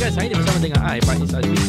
guys, saya ini bersama dengan ah, I, Pak Isadwi.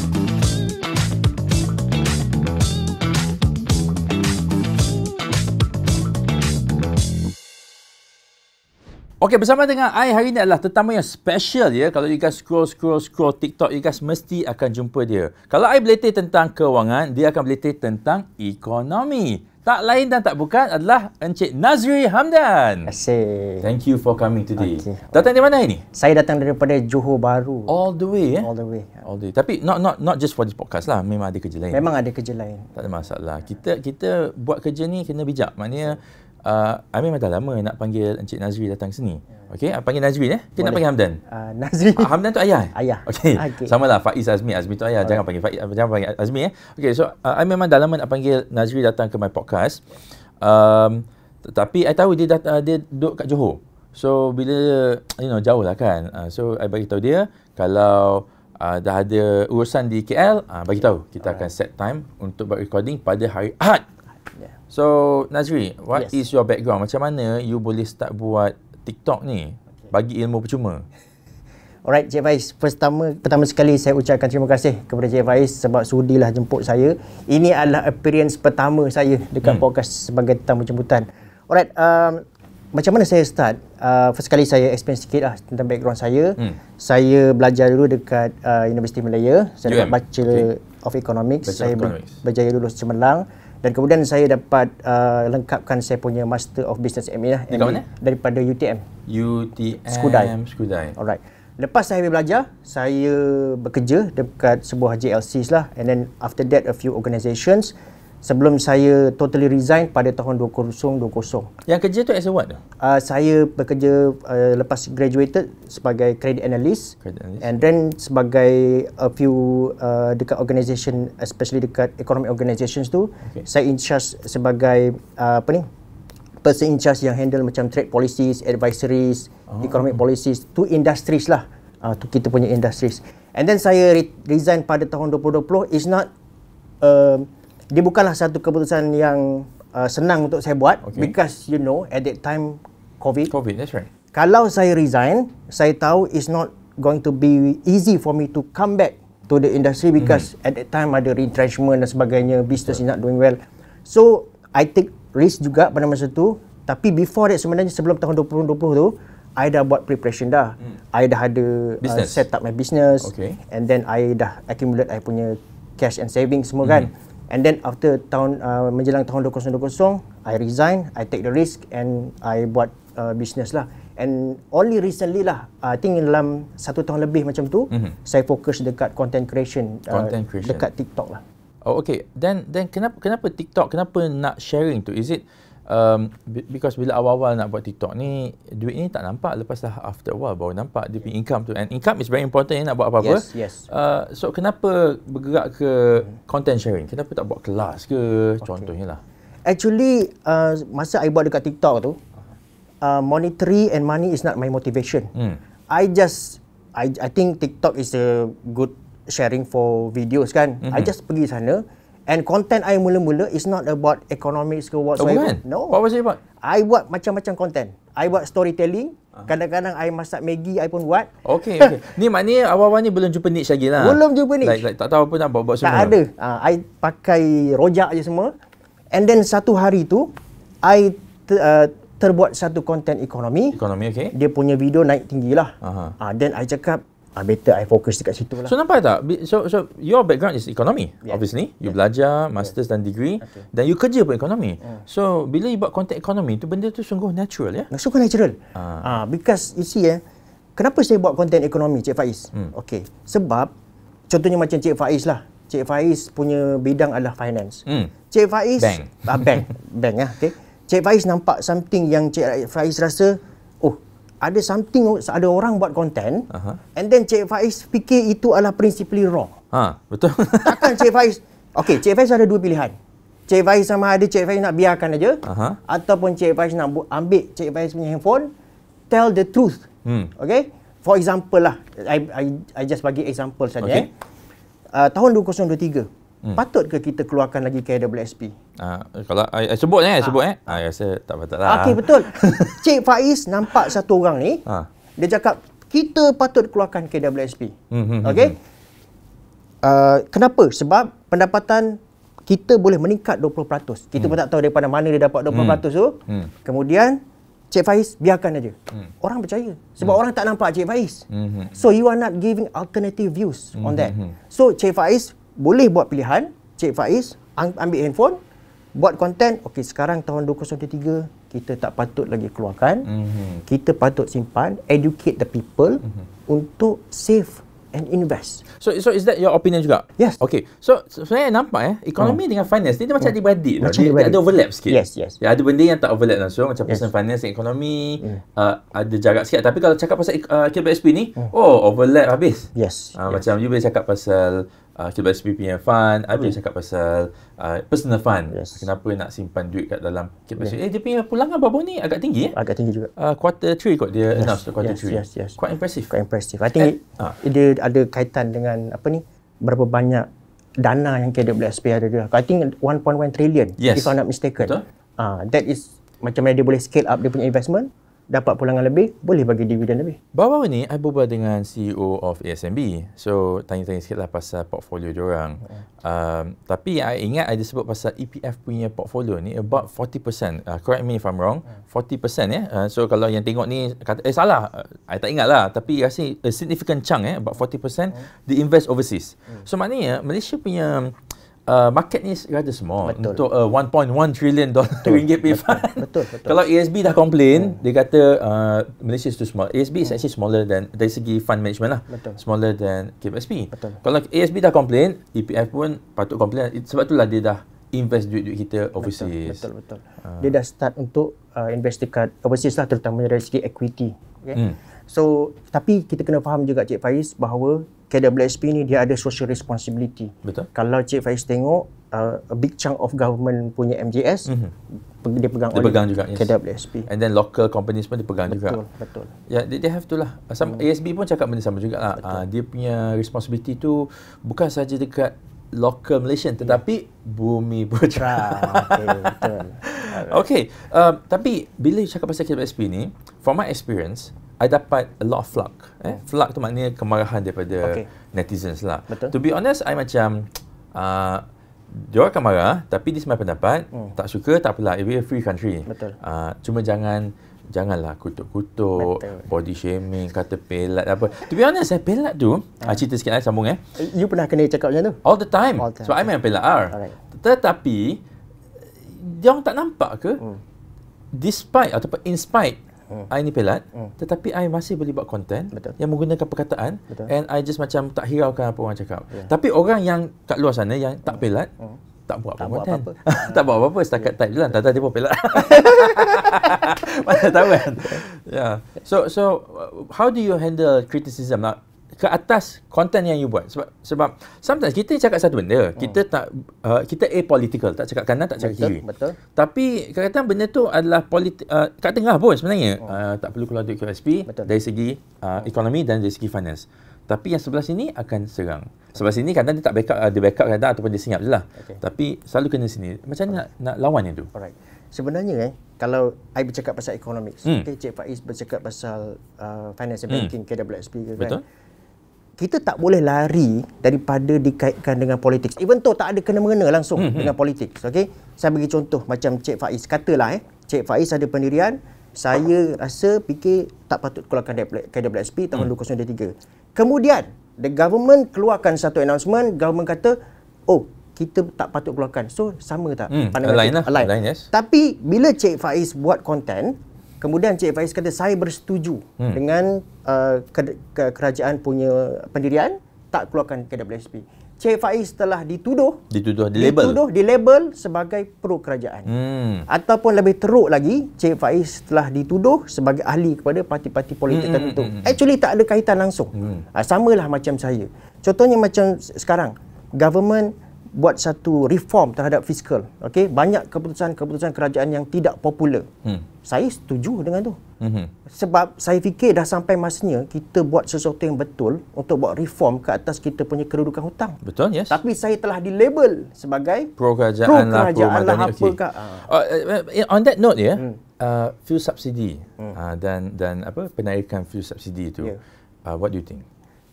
Okey, bersama dengan AI hari ini adalah tetamu yang special ya. Kalau you guys scroll scroll scroll TikTok, you guys mesti akan jumpa dia. Kalau AI berletih tentang kewangan, dia akan berletih tentang ekonomi. Tak lain dan tak bukan adalah Encik Nazri Hamdan. Asyik. Thank you for coming today. Okay. Datang dari mana ini? Saya datang daripada Johor Baru. All the way eh? All the way. Ya. All the way. Tapi not not not just for this podcast lah. Memang ada kerja lain. Memang ada kerja lain. Tak ada masalah. Kita kita buat kerja ni kena bijak. Maknanya uh, Amir dah lama nak panggil Encik Nazri datang sini. Ya. Okey, ah, panggil Nazri ya. Eh? Kita nak panggil Hamdan. Uh, Nazri. Ah, Hamdan tu ayah. Ayah. Okey. Okay. Sama lah Faiz Azmi, Azmi tu ayah. Okay. Jangan panggil Faiz, jangan panggil Azmi ya. Okey, so uh, I memang dah lama nak panggil Nazri datang ke my podcast. Um, tapi saya tahu dia dah dia duduk kat Johor. So bila you know jauh lah kan. Uh, so saya bagi tahu dia kalau uh, dah ada urusan di KL, uh, bagi tahu kita okay. akan set time untuk buat recording pada hari Ahad. Ya. So Nazri, what yes. is your background? Macam mana you boleh start buat TikTok ni? Bagi ilmu percuma. Alright, Cik Faiz. Pertama, pertama sekali saya ucapkan terima kasih kepada Cik Faiz sebab lah jemput saya. Ini adalah experience pertama saya dekat hmm. podcast sebagai tetamu jemputan. Alright, um, macam mana saya start? Uh, first sekali saya explain sikit lah tentang background saya. Hmm. Saya belajar dulu dekat uh, Universiti Malaya. Saya dapat Bachelor okay. of Economics. Bachelor saya of Economics. berjaya lulus cemerlang. Hmm dan kemudian saya dapat uh, lengkapkan saya punya Master of Business MA lah MA mana? daripada UTM UTM Skudai Skudai alright lepas saya habis belajar saya bekerja dekat sebuah JLC lah and then after that a few organisations sebelum saya totally resign pada tahun 2020. Yang kerja tu as a what? Uh, saya bekerja uh, lepas graduated sebagai credit analyst, credit analyst. and then sebagai a few uh, dekat organisation especially dekat economic organisations tu okay. saya in charge sebagai uh, apa ni person in charge yang handle macam trade policies, advisories, oh. economic policies to industries lah uh, to kita punya industries. And then saya re- resign pada tahun 2020 is not uh, dia bukanlah satu keputusan yang uh, senang untuk saya buat okay. because you know at that time covid covid that's right kalau saya resign saya tahu it's not going to be easy for me to come back to the industry mm-hmm. because mm-hmm. at that time ada retrenchment dan sebagainya business sure. is not doing well so i take risk juga pada masa tu tapi before that sebenarnya sebelum tahun 2020 tu I dah buat preparation dah. Hmm. I dah ada uh, set up my business okay. and then I dah accumulate I punya cash and saving semua hmm. kan. Mm-hmm. And then after tahun uh, menjelang tahun 2020, I resign, I take the risk and I buat uh, business lah. And only recently lah, uh, I think dalam satu tahun lebih macam tu, mm-hmm. saya fokus dekat content creation, uh, content creation. dekat TikTok lah. Oh okay, then then kenapa kenapa TikTok? Kenapa nak sharing tu? Is it um, because bila awal-awal nak buat TikTok ni, duit ni tak nampak. Lepas dah after a while baru nampak dia punya income tu. And income is very important ya, nak buat apa-apa. Yes, yes. Uh, so, kenapa bergerak ke hmm. content sharing? Kenapa tak buat kelas ke? Okay. Contohnya lah. Actually, uh, masa I buat dekat TikTok tu, uh, monetary and money is not my motivation. Hmm. I just, I, I think TikTok is a good sharing for videos kan. Mm-hmm. I just pergi sana, And content I mula-mula is not about economics ke whatsoever. Oh, no. What was it about? I buat macam-macam content. I buat storytelling. Ah. Kadang-kadang I masak Maggie, I pun buat. Okay, okay. ni maknanya awal-awal ni belum jumpa niche lagi lah. Belum jumpa niche. Like, like, tak tahu apa nak buat-buat semua. Tak ada. Uh, I pakai rojak je semua. And then satu hari tu, I ter, uh, terbuat satu content ekonomi. Ekonomi, okay. Dia punya video naik tinggi lah. Uh-huh. Uh, then I cakap, uh, better I focus dekat situ lah. So nampak tak? So so your background is economy, yeah. obviously. You yeah. belajar masters dan degree, okay. dan you kerja pun economy. Yeah. So bila you buat konteks ekonomi tu benda tu sungguh natural ya? Yeah? Sungguh natural. Ah, uh. uh, because you see eh, kenapa saya buat konteks economy, Cik Faiz? Hmm. Okay, sebab contohnya macam Cik Faiz lah. Cik Faiz punya bidang adalah finance. Hmm. Cik Faiz bank, uh, bank, bank ya. Okay. Cik Faiz nampak something yang Cik Faiz rasa, oh ada something ada orang buat konten, uh-huh. and then Cik Faiz fikir itu adalah principally wrong. Ha, betul. Takkan Cik Faiz Okey, Cik Faiz ada dua pilihan. Cik Faiz sama ada Cik Faiz nak biarkan aja uh-huh. ataupun Cik Faiz nak ambil Cik Faiz punya handphone tell the truth. Hmm. Okey? For example lah, I, I, I just bagi example saja. Okay. Eh. Uh, tahun 2023, Hmm. Patut ke kita keluarkan lagi KWSP? Uh, ah, kalau uh, sebut eh, uh. sebut eh. Uh, rasa tak patut lah. Okey, betul. Cik Faiz nampak satu orang ni. Uh. Dia cakap, kita patut keluarkan KWSP. Hmm, hmm, hmm, Okey? Hmm, uh, kenapa? Sebab pendapatan kita boleh meningkat 20%. Kita hmm. pun tak tahu daripada mana dia dapat 20% hmm. tu. Hmm. Kemudian, Cik Faiz, biarkan aja. Hmm. Orang percaya. Sebab hmm. orang tak nampak Cik Faiz. Hmm. hmm. So, you are not giving alternative views hmm. on that. So, Cik Faiz, boleh buat pilihan Cik Faiz ambil handphone buat konten okey sekarang tahun 2023 kita tak patut lagi keluarkan mm-hmm. kita patut simpan educate the people mm-hmm. untuk save and invest so so is that your opinion juga yes okay so, so nampak eh ekonomi mm. dengan finance ni dia macam mm. adik lah. dia ada overlap sikit yes yes dia ya, ada benda yang tak overlap langsung macam yes. personal finance dengan economy mm. uh, ada jarak sikit tapi kalau cakap pasal eh, uh, KBSP ni mm. oh overlap habis yes, uh, yes. macam you boleh cakap pasal uh, kita buat SPPM fund, ada yang cakap pasal uh, personal fund. Yes. Kenapa nak simpan duit kat dalam kipas? Yeah. Eh, dia punya pulangan berapa ni? Agak tinggi ya? Eh? Agak tinggi juga. Uh, quarter three kot dia yes. announce quarter yes. three. Yes. yes, yes, Quite impressive. Quite impressive. I think And, eh, it, uh. dia ada kaitan dengan apa ni? Berapa banyak dana yang KWSP ada dia. I think 1.1 trillion. Yes. If I'm not mistaken. Uh, that is macam mana dia boleh scale up dia punya investment dapat pulangan lebih, boleh bagi dividen lebih. Bawah ni, I berbual dengan CEO of ASMB. So, tanya-tanya sikit lah pasal portfolio diorang. Hmm. Um, tapi, I ingat I disebut pasal EPF punya portfolio ni about 40%. Uh, correct me if I'm wrong. 40% ya. Yeah? Uh, so, kalau yang tengok ni, kata, eh salah. I tak ingat lah. Tapi, rasa a significant chunk ya, yeah? about 40% di hmm. invest overseas. Hmm. So, maknanya Malaysia punya uh, market ni rather small betul. untuk uh, 1.1 trillion dollar ringgit betul. Betul. betul. betul. Kalau ASB dah complain, hmm. dia kata uh, Malaysia is too small. ASB hmm. is actually smaller than dari segi fund management lah. Betul. Smaller than KPSB. Kalau ASB dah complain, EPF pun patut complain. Sebab itulah dia dah invest duit-duit kita overseas. Betul, betul. betul. Uh. Ah. Dia dah start untuk uh, invest dekat overseas lah terutama dari segi equity. Okay? Hmm. So, tapi kita kena faham juga Cik Faiz bahawa KWSP ni dia ada social responsibility. Betul. Kalau Cik Faiz tengok uh, a big chunk of government punya MGS, mm-hmm. dia pegang dia pegang juga KWSP. Yes. And then local companies pun dipegang betul, juga. Betul, betul. Ya, yeah, they, they have to lah. Sam mm. ASB pun cakap benda sama juga lah. Uh, dia punya responsibility tu bukan sahaja dekat local Malaysian tetapi yeah. bumi putra. okay, betul. Um, okay, uh, tapi bila you cakap pasal KWSP ni, from my experience, I dapat a lot of flak. Eh? Hmm. Flak tu maknanya kemarahan daripada okay. netizens lah. Betul. To be honest, I macam, uh, dia akan marah, tapi this my pendapat, hmm. tak suka, tak apalah, it a free country. Betul. Uh, cuma jangan, janganlah kutuk-kutuk, body shaming, kata pelat, apa. to be honest, saya eh, pelat tu, hmm. Ah. I ah, cerita sikit, I eh, sambung eh. eh. You pernah kena cakap macam tu? All the time. All time. So, okay. I memang pelat R. Alright. Tetapi, dia orang tak nampak ke, hmm. despite ataupun in spite, Hmm. I ni pelat hmm. tetapi I masih boleh buat content Betul. yang menggunakan perkataan Betul. and I just macam tak hiraukan apa orang cakap. Yeah. Tapi orang yang kat luar sana yang tak hmm. pelat hmm. tak buat tak apa-apa. tak kan? apa-apa. tak buat apa-apa ya. setakat yeah. type jelah. Tak tahu dia pun pelak. Mana tahu kan. Yeah. Ya. So so uh, how do you handle criticism? Now, ke atas konten yang you buat sebab sebab sometimes kita cakap satu benda hmm. kita tak uh, kita apolitical tak cakap kanan tak cakap betul, kiri betul tapi kadang-kadang benda tu adalah politik uh, kat tengah pun sebenarnya hmm. uh, tak perlu keluar duit QSP betul. dari segi uh, ekonomi dan dari segi finance tapi yang sebelah sini akan serang sebelah sini kadang-kadang dia tak backup uh, dia backup kadang ataupun dia senyap je lah okay. tapi selalu kena sini macam mana nak, nak lawan yang tu alright sebenarnya eh kalau I bercakap pasal economics hmm. okay, Cik Faiz bercakap pasal uh, finance and hmm. banking hmm. KWSP ke kan Betul? kita tak boleh lari daripada dikaitkan dengan politik. Even though tak ada kena-mengena langsung hmm dengan politik. Okay? Saya bagi contoh macam Cik Faiz. Katalah eh, Cik Faiz ada pendirian, saya rasa fikir tak patut keluarkan KWSP tahun mm. 2023. Kemudian, the government keluarkan satu announcement, government kata, oh, kita tak patut keluarkan. So, sama tak? Mm, pandangan align lah. yes. Tapi, bila Cik Faiz buat konten, kemudian Cik Faiz kata, saya bersetuju mm. dengan Uh, kerajaan punya pendirian tak keluarkan KWSP. Cik Faiz telah dituduh dituduh dilabel dituduh label sebagai pro kerajaan. Hmm. Ataupun lebih teruk lagi, Cik Faiz telah dituduh sebagai ahli kepada parti-parti politik hmm. tertentu. Hmm, hmm, hmm, Actually tak ada kaitan langsung. Hmm. Ha, samalah macam saya. Contohnya macam sekarang, government buat satu reform terhadap fiskal. Okey, banyak keputusan-keputusan kerajaan yang tidak popular. Hmm. Saya setuju dengan tu. Hmm. Sebab saya fikir dah sampai masanya kita buat sesuatu yang betul untuk buat reform ke atas kita punya kedudukan hutang. Betul, yes. Tapi saya telah dilabel sebagai pro kerajaan lah, pro lah apakah. Okay. Uh, on that note ya, yeah, hmm. uh, fuel subsidy hmm. uh, dan dan apa penaikan fuel subsidy itu. Yeah. Uh, what do you think?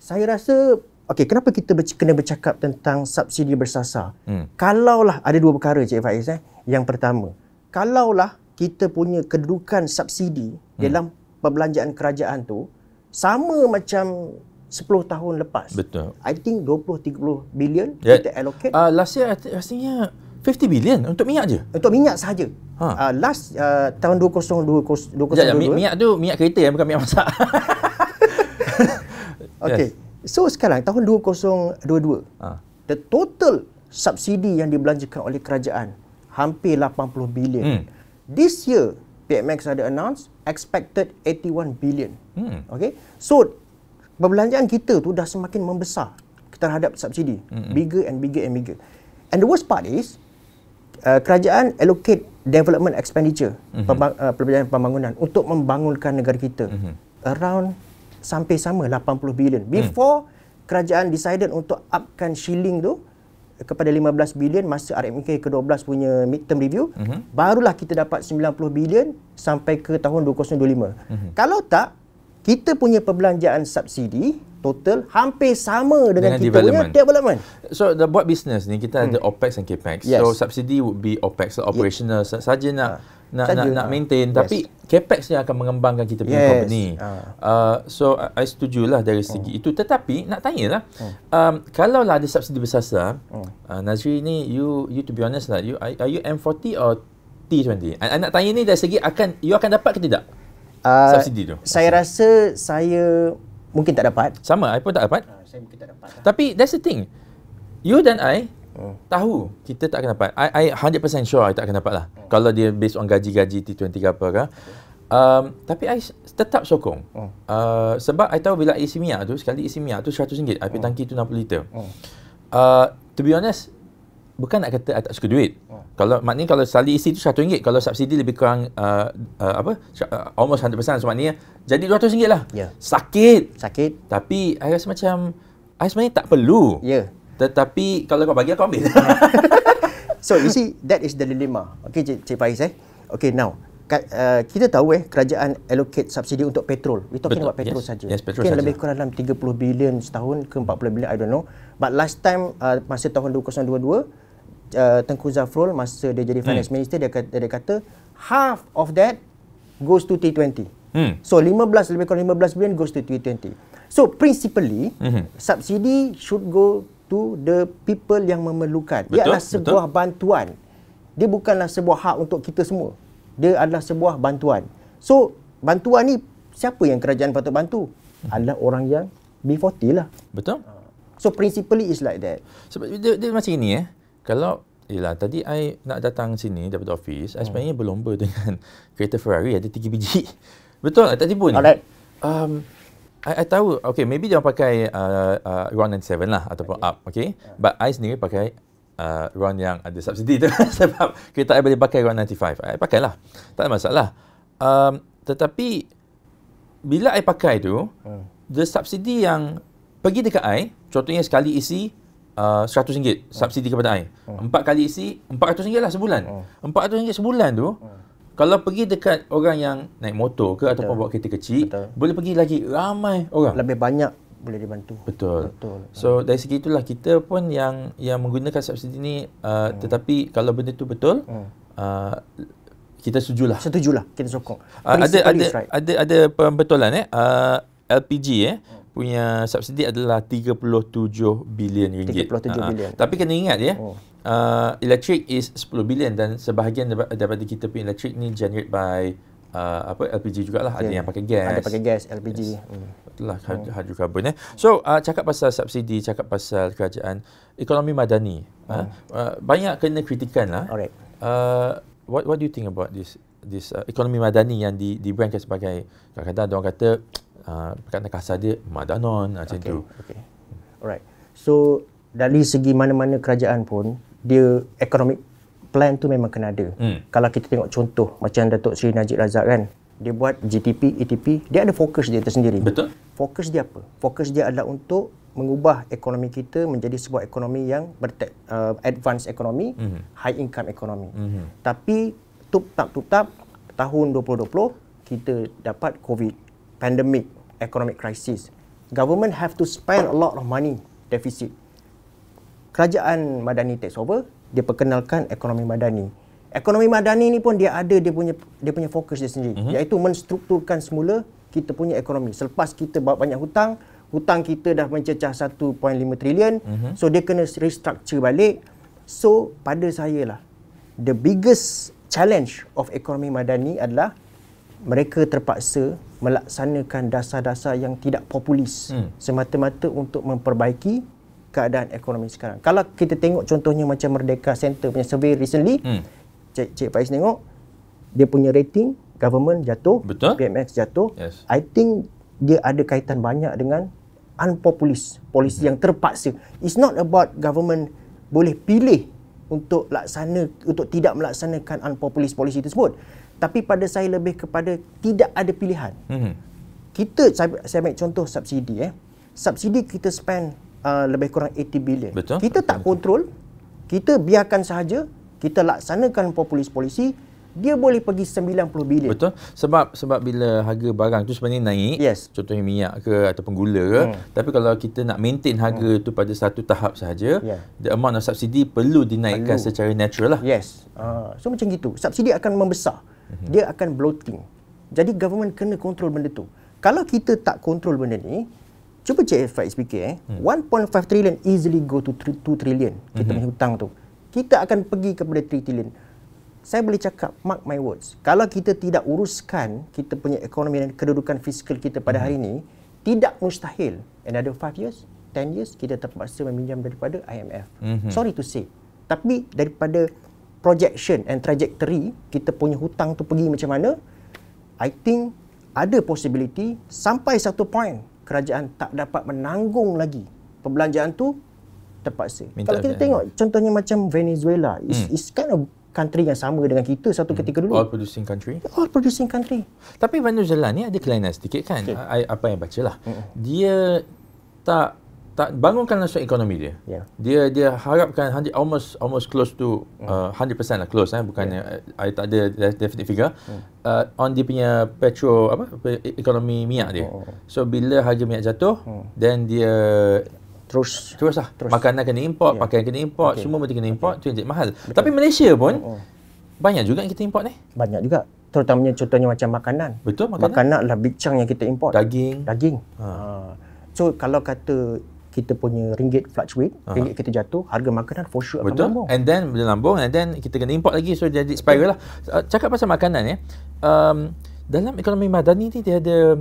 Saya rasa Okey, kenapa kita ber- kena bercakap tentang subsidi bersasar? Hmm. Kalaulah ada dua perkara Cik Faiz eh. Yang pertama, kalaulah kita punya kedudukan subsidi hmm. dalam perbelanjaan kerajaan tu sama macam 10 tahun lepas. Betul. I think 20 30 bilion yeah. kita allocate. Ah uh, last year rasanya 50 bilion untuk minyak je. Untuk minyak sahaja. Ha. Uh, last uh, tahun 2020 2022. Sekejap, minyak tu minyak kereta ya bukan minyak masak. Okey. Yes. So sekarang tahun 2022, ha. Ah. the total subsidi yang dibelanjakan oleh kerajaan hampir 80 bilion. Hmm. This year PMX ada announce expected 81 bilion. Hmm. Okay. So perbelanjaan kita tu dah semakin membesar terhadap subsidi. Hmm. Bigger and bigger and bigger. And the worst part is uh, kerajaan allocate development expenditure hmm. pembang- uh, pembangunan untuk membangunkan negara kita. Hmm. Around sampai sama 80 bilion hmm. before hmm. kerajaan decided untuk upkan shilling tu kepada 15 bilion masa RMK ke-12 punya midterm review mm-hmm. barulah kita dapat 90 bilion sampai ke tahun 2025. Mm-hmm. Kalau tak kita punya perbelanjaan subsidi total hampir sama dengan, dengan kita development. punya development. So the buat business ni kita hmm. ada OPEX and CAPEX. Yes. So subsidi would be OPEX so operational yeah. saja nak ha nak, nak, nak maintain. Yes. Tapi capex yang akan mengembangkan kita punya yes. company. Uh. Uh, so, I, I lah dari oh. segi uh. itu. Tetapi, nak tanyalah. Uh. Oh. Um, lah ada subsidi besar-besar. Uh. Oh. Uh, ah, Nazri ni, you you to be honest lah. You, are, are you M40 or T20? I, I nak tanya ni dari segi akan you akan dapat ke tidak? Uh, subsidi tu. Saya rasa saya mungkin tak dapat. Sama, I pun tak dapat. Uh, saya mungkin tak dapat. Lah. Tapi, that's the thing. You dan I, Tahu kita tak akan dapat. I, I 100% sure I tak akan dapat lah. Hmm. Kalau dia based on gaji-gaji T20 ke apa ke. Um, tapi I tetap sokong. Hmm. Uh, sebab I tahu bila isi minyak tu, sekali isi minyak tu RM100. I hmm. tangki tu 60 liter. Oh. Uh, to be honest, bukan nak kata I tak suka duit. Hmm. Kalau maknanya kalau sekali isi tu RM100. Kalau subsidi lebih kurang uh, uh, apa? Uh, almost 100% so maknanya jadi RM200 lah. Yeah. Sakit. Sakit. Tapi I rasa macam saya sebenarnya tak perlu. Yeah. Tetapi kalau kau bagi aku ambil. so you see that is the dilemma. Okay Cik, Cik Faiz eh. Okay now Uh, kita tahu eh kerajaan allocate subsidi untuk petrol. We talking about petrol yes. saja. Yes, okay, saja. lebih kurang dalam 30 bilion setahun ke 40 bilion I don't know. But last time uh, masa tahun 2022 uh, Tengku Zafrul masa dia jadi finance hmm. minister dia kata, dia kata half of that goes to T20. Hmm. So 15 lebih kurang 15 bilion goes to T20. So principally mm-hmm. subsidi should go to the people yang memerlukan. Betul, Ia adalah sebuah betul. bantuan. Dia bukanlah sebuah hak untuk kita semua. Dia adalah sebuah bantuan. So, bantuan ni siapa yang kerajaan patut bantu? Adalah orang yang B40 lah. Betul. So, principally is like that. Sebab dia, dia macam ni eh. Kalau Yelah, tadi I nak datang sini dapat office, hmm. sebenarnya berlomba dengan kereta Ferrari ada tiga biji. Betul tak? Tak tipu ni? Alright. Um, I, I tahu, okay, maybe dia pakai uh, uh, RON 97 lah ataupun okay. UP, okay. Uh. But I sendiri pakai uh, RON yang ada subsidi tu sebab kereta I boleh pakai RON 95. I pakai lah. Tak ada masalah. Um, tetapi, bila I pakai tu, uh. the subsidi yang pergi dekat I, contohnya sekali isi uh, RM100 uh. subsidi kepada I. Uh. Empat kali isi, RM400 lah sebulan. Hmm. RM400 uh. sebulan tu, uh. Kalau pergi dekat orang yang naik motor ke ataupun bawa kereta kecil, Betul. boleh pergi lagi ramai orang. Lebih banyak boleh dibantu. Betul. Betul. So dari segi itulah kita pun yang yang menggunakan subsidi ni uh, hmm. tetapi kalau benda tu betul hmm. uh, kita setujulah. Setujulah. Kita sokong. uh, ada, ada, right? ada ada pembetulan eh. Uh, LPG eh. Hmm. Punya subsidi adalah 37 bilion ringgit. 37 uh, bilion. Tapi kena ingat ya. oh uh, electric is 10 bilion dan sebahagian daripada kita punya electric ni generate by uh, apa LPG jugalah yeah. ada ya. yang pakai gas ada pakai gas LPG yes. hmm. betul lah hmm. hidrokarbon eh so uh, cakap pasal subsidi cakap pasal kerajaan ekonomi madani uh, hmm. uh, banyak kena kritikan lah alright uh, what what do you think about this this uh, ekonomi madani yang di di brandkan sebagai kata kadang orang kata uh, perkataan uh, kasar dia madanon macam okay. tu okay. alright so dari segi mana-mana kerajaan pun dia economic plan tu memang kena ada. Hmm. Kalau kita tengok contoh macam Datuk Seri Najib Razak kan, dia buat GTP, ETP, dia ada fokus dia tersendiri. Betul. Fokus dia apa? Fokus dia adalah untuk mengubah ekonomi kita menjadi sebuah ekonomi yang bertek, uh, advanced economy, mm-hmm. high income ekonomi. Mm-hmm. Tapi tup tap tup tap tahun 2020 kita dapat COVID pandemic, economic crisis. Government have to spend a lot of money deficit kerajaan madani takes over dia perkenalkan ekonomi madani ekonomi madani ni pun dia ada dia punya dia punya fokus dia sendiri mm-hmm. iaitu menstrukturkan semula kita punya ekonomi selepas kita bawa banyak hutang hutang kita dah mencecah 1.5 trilion mm-hmm. so dia kena restructure balik so pada saya lah the biggest challenge of ekonomi madani adalah mereka terpaksa melaksanakan dasar-dasar yang tidak populis hmm. semata-mata untuk memperbaiki keadaan ekonomi sekarang. Kalau kita tengok contohnya macam Merdeka Center punya survey recently, hmm. Cik, Cik Faiz tengok, dia punya rating, government jatuh, Betul. PMX jatuh. Yes. I think dia ada kaitan banyak dengan unpopulist, polisi hmm. yang terpaksa. It's not about government boleh pilih untuk laksana untuk tidak melaksanakan unpopulist polisi tersebut. Tapi pada saya lebih kepada tidak ada pilihan. Hmm. Kita saya, saya ambil contoh subsidi eh. Subsidi kita spend uh, lebih kurang 80 bilion. Betul. Kita tak kontrol, kita biarkan sahaja, kita laksanakan populis polisi, dia boleh pergi 90 bilion. Betul. Sebab sebab bila harga barang tu sebenarnya naik, yes. contohnya minyak ke ataupun gula ke, hmm. tapi kalau kita nak maintain harga hmm. tu pada satu tahap sahaja, yeah. the amount of subsidi perlu dinaikkan perlu. secara natural lah. Yes. Uh, so macam gitu. Subsidi akan membesar. Mm-hmm. Dia akan bloating. Jadi government kena kontrol benda tu. Kalau kita tak kontrol benda ni, Cuba cek efek SPK eh. Hmm. 1.5 trillion easily go to 3, 2 trillion. Kita hmm. punya hmm. hutang tu. Kita akan pergi kepada 3 trillion. Saya boleh cakap, mark my words. Kalau kita tidak uruskan kita punya ekonomi dan kedudukan fiskal kita pada hmm. hari ini, tidak mustahil And ada 5 years, 10 years, kita terpaksa meminjam daripada IMF. Hmm. Sorry to say. Tapi daripada projection and trajectory, kita punya hutang tu pergi macam mana, I think ada possibility sampai satu point kerajaan tak dapat menanggung lagi perbelanjaan tu terpaksa. Minta Kalau kita dia. tengok contohnya macam Venezuela, hmm. is is kind of country yang sama dengan kita satu hmm. ketika dulu. All producing country. All producing country. Tapi Venezuela ni ada kelainan sedikit kan? Okay. I, apa yang bacalah. Hmm. Dia tak tak bangunkanlah sektor ekonomi dia. Yeah. Dia dia harapkan 100, almost almost close to hmm. uh, 100% lah close eh bukannya yeah. Ya. I, I tak ada definite figure mm. uh, on dia punya petrol apa ekonomi minyak dia. Oh, oh. So bila harga minyak jatuh mm. then dia terus terus lah terus. makanan kena import, yeah. pakaian kena import, okay. semua mesti kena import, okay. tu jadi mahal. Betul. Tapi Malaysia pun oh, oh. banyak juga yang kita import ni. Banyak juga. Terutamanya contohnya macam makanan. Betul makanan. Makanan lah big yang kita import. Daging. Daging. Ha. Ah. So kalau kata kita punya ringgit fluctuate, uh-huh. ringgit kita jatuh, harga makanan for sure Betul. akan lambung. And then bila lambung and then kita kena import lagi so jadi spiral lah. Uh, cakap pasal makanan ya. Um, dalam ekonomi madani ni dia ada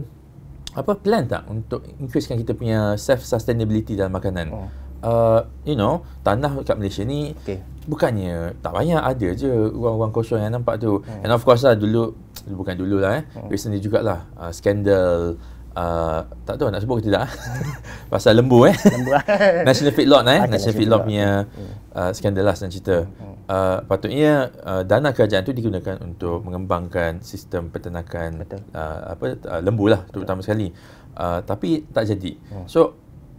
apa plan tak untuk increasekan kita punya self sustainability dalam makanan. Oh. Uh, you know tanah kat Malaysia ni okay. bukannya tak banyak ada je ruang-ruang kosong yang nampak tu hmm. and of course lah dulu bukan dulu lah eh hmm. recently jugalah uh, skandal Ah, tak tahu nak sebut ke tidak eh? pasal lembu eh lembu eh? national feed lot eh okay, national feed lot punya eh, ah, skandalas dan cerita uh, patutnya uh, dana kerajaan tu digunakan untuk mengembangkan sistem peternakan uh, apa uh, lembu lah terutama sekali uh, tapi tak jadi hmm. so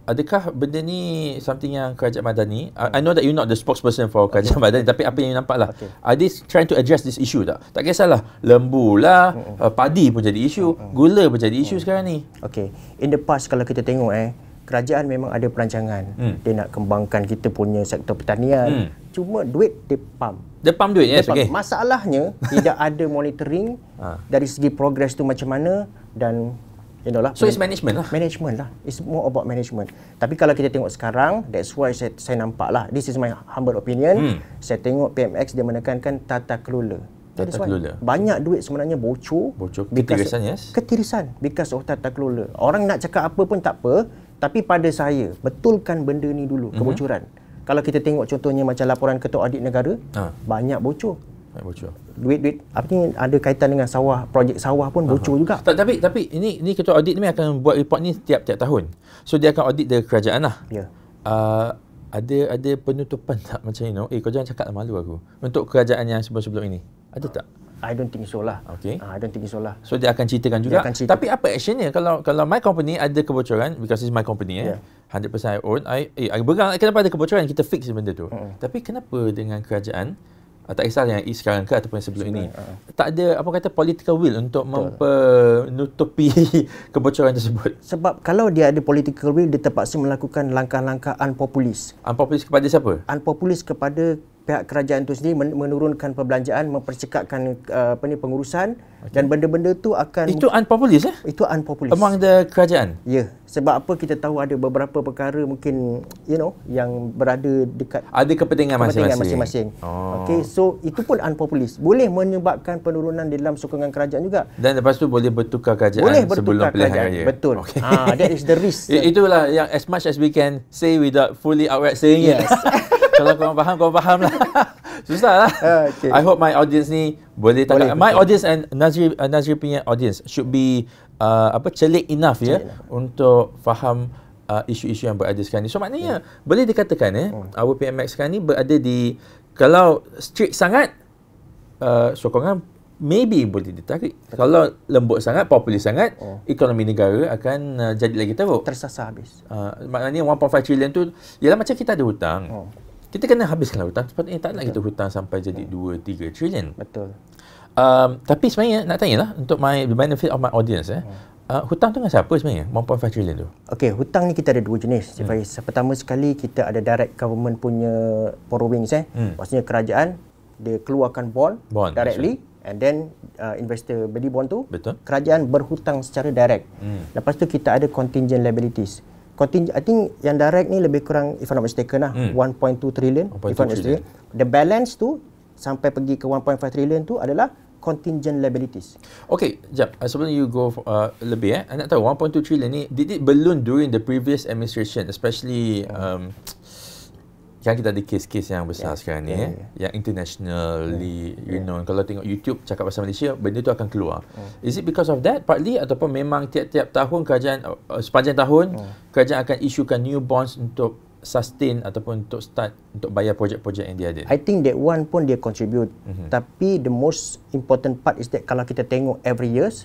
adakah benda ni something yang kerajaan madani hmm. I, know that you not the spokesperson for kerajaan madani tapi apa yang you nampak lah okay. are they trying to address this issue tak tak kisahlah lembu lah hmm. hmm. uh, padi pun jadi isu hmm, hmm. gula pun jadi isu hmm. sekarang ni Okay, in the past kalau kita tengok eh kerajaan memang ada perancangan hmm. dia nak kembangkan kita punya sektor pertanian hmm. cuma duit dia pump dia pump duit yes pump. okay masalahnya tidak ada monitoring ah. dari segi progress tu macam mana dan You know lah. So it's management lah. Management lah. It's more about management. Tapi kalau kita tengok sekarang, that's why saya, saya nampak lah. This is my humble opinion. Hmm. Saya tengok PMX dia menekankan tata kelola. Tata kelola. Banyak duit sebenarnya bocor. Bocor. Ketirisan, yes. Ketirisan. Because of tata kelola. Orang nak cakap apa pun tak apa. Tapi pada saya, betulkan benda ni dulu. Mhm. Kebocoran. Mm-hmm. Kalau kita tengok contohnya macam laporan ketua adik negara, ha. banyak bocor bocor. Duit-duit apa ni ada kaitan dengan sawah, projek sawah pun bocor uh juga. Tak, tapi tapi ini ini ketua audit ni akan buat report ni setiap tiap tahun. So dia akan audit dari kerajaan lah. Ya. Yeah. Uh, ada ada penutupan tak macam ni? You know? Eh kau jangan cakap lah malu aku. Untuk kerajaan yang sebelum-sebelum ini. Ada tak? I don't think so lah. Okay. Ah, I don't think so lah. So dia akan ceritakan juga. akan cerita. Tapi apa actionnya? Kalau kalau my company ada kebocoran, because it's my company yeah. eh. 100% ya. I own. I, eh, I berang, kenapa ada kebocoran? Kita fix benda tu. mm Tapi kenapa dengan kerajaan, uh, tak kisah yang sekarang ke ataupun yang sebelum Sebenar, ini uh. tak ada apa kata political will untuk Betul. menutupi kebocoran tersebut sebab kalau dia ada political will dia terpaksa melakukan langkah-langkah unpopulis unpopulis kepada siapa unpopulis kepada pihak kerajaan itu sendiri menurunkan perbelanjaan, mempercekakan uh, apa ni pengurusan okay. dan benda-benda tu akan Itu unpopulist eh? Itu unpopulist. Among the kerajaan. Ya. Yeah. Sebab apa kita tahu ada beberapa perkara mungkin you know yang berada dekat ada kepentingan, masing-masing. Oh. Okay, so itu pun unpopulist. Boleh menyebabkan penurunan di dalam sokongan kerajaan juga. Dan lepas tu boleh bertukar kerajaan boleh bertukar sebelum pilihan kerajaan. raya. Betul. Okay. Ha, ah, that is the risk. It, itulah yang as much as we can say without fully outright saying yes. it. Kalau korang faham, korang faham lah. Susah lah. Okay. I hope my audience ni boleh tak. Boleh, my betul. audience and Nazri, uh, Nazri punya audience should be uh, apa celik enough ya, celik ya enough. untuk faham uh, isu-isu yang berada sekarang ni. So maknanya yeah. Hmm. boleh dikatakan eh, hmm. our PMX sekarang ni berada di, kalau strict sangat, uh, sokongan maybe boleh ditarik. Betul. Kalau lembut sangat, populis sangat, oh. ekonomi negara akan uh, jadi lagi teruk. Tersasar habis. Uh, maknanya 1.5 trillion tu, ialah macam kita ada hutang. Oh kita kena habiskan lah hutang sepatutnya eh, tak nak kita hutang sampai jadi betul. Hmm. 2 3 trillion betul um, tapi sebenarnya nak tanya lah untuk my the benefit of my audience eh hmm. Uh, hutang tu dengan siapa sebenarnya? 1.5 trilion tu. Okey, hutang ni kita ada dua jenis. Hmm. Pertama sekali kita ada direct government punya borrowing eh. Hmm. Maksudnya kerajaan dia keluarkan bond, bond directly actually. and then uh, investor beli bond tu. Betul. Kerajaan berhutang secara direct. Hmm. Lepas tu kita ada contingent liabilities. Hmm. Contin- I think yang direct ni lebih kurang if I'm not mistaken lah hmm. 1.2 trillion 1.2 if I'm not mistaken. Trillion. The balance tu sampai pergi ke 1.5 trillion tu adalah contingent liabilities. Okay, jap. Uh, sebelum you go uh, lebih eh, I tahu 1.2 trillion ni did it balloon during the previous administration especially um, Kan kita ada kes-kes yang besar yeah. sekarang ni yeah, ya, yeah. Ya. Yang internationally yeah. Ya. You yeah. Kalau tengok YouTube Cakap pasal Malaysia Benda tu akan keluar yeah. Is it because of that partly Ataupun memang tiap-tiap tahun Kerajaan uh, Sepanjang tahun yeah. Kerajaan akan isukan new bonds Untuk sustain Ataupun untuk start Untuk bayar projek-projek yang dia ada I think that one pun dia contribute mm-hmm. Tapi the most important part Is that kalau kita tengok every years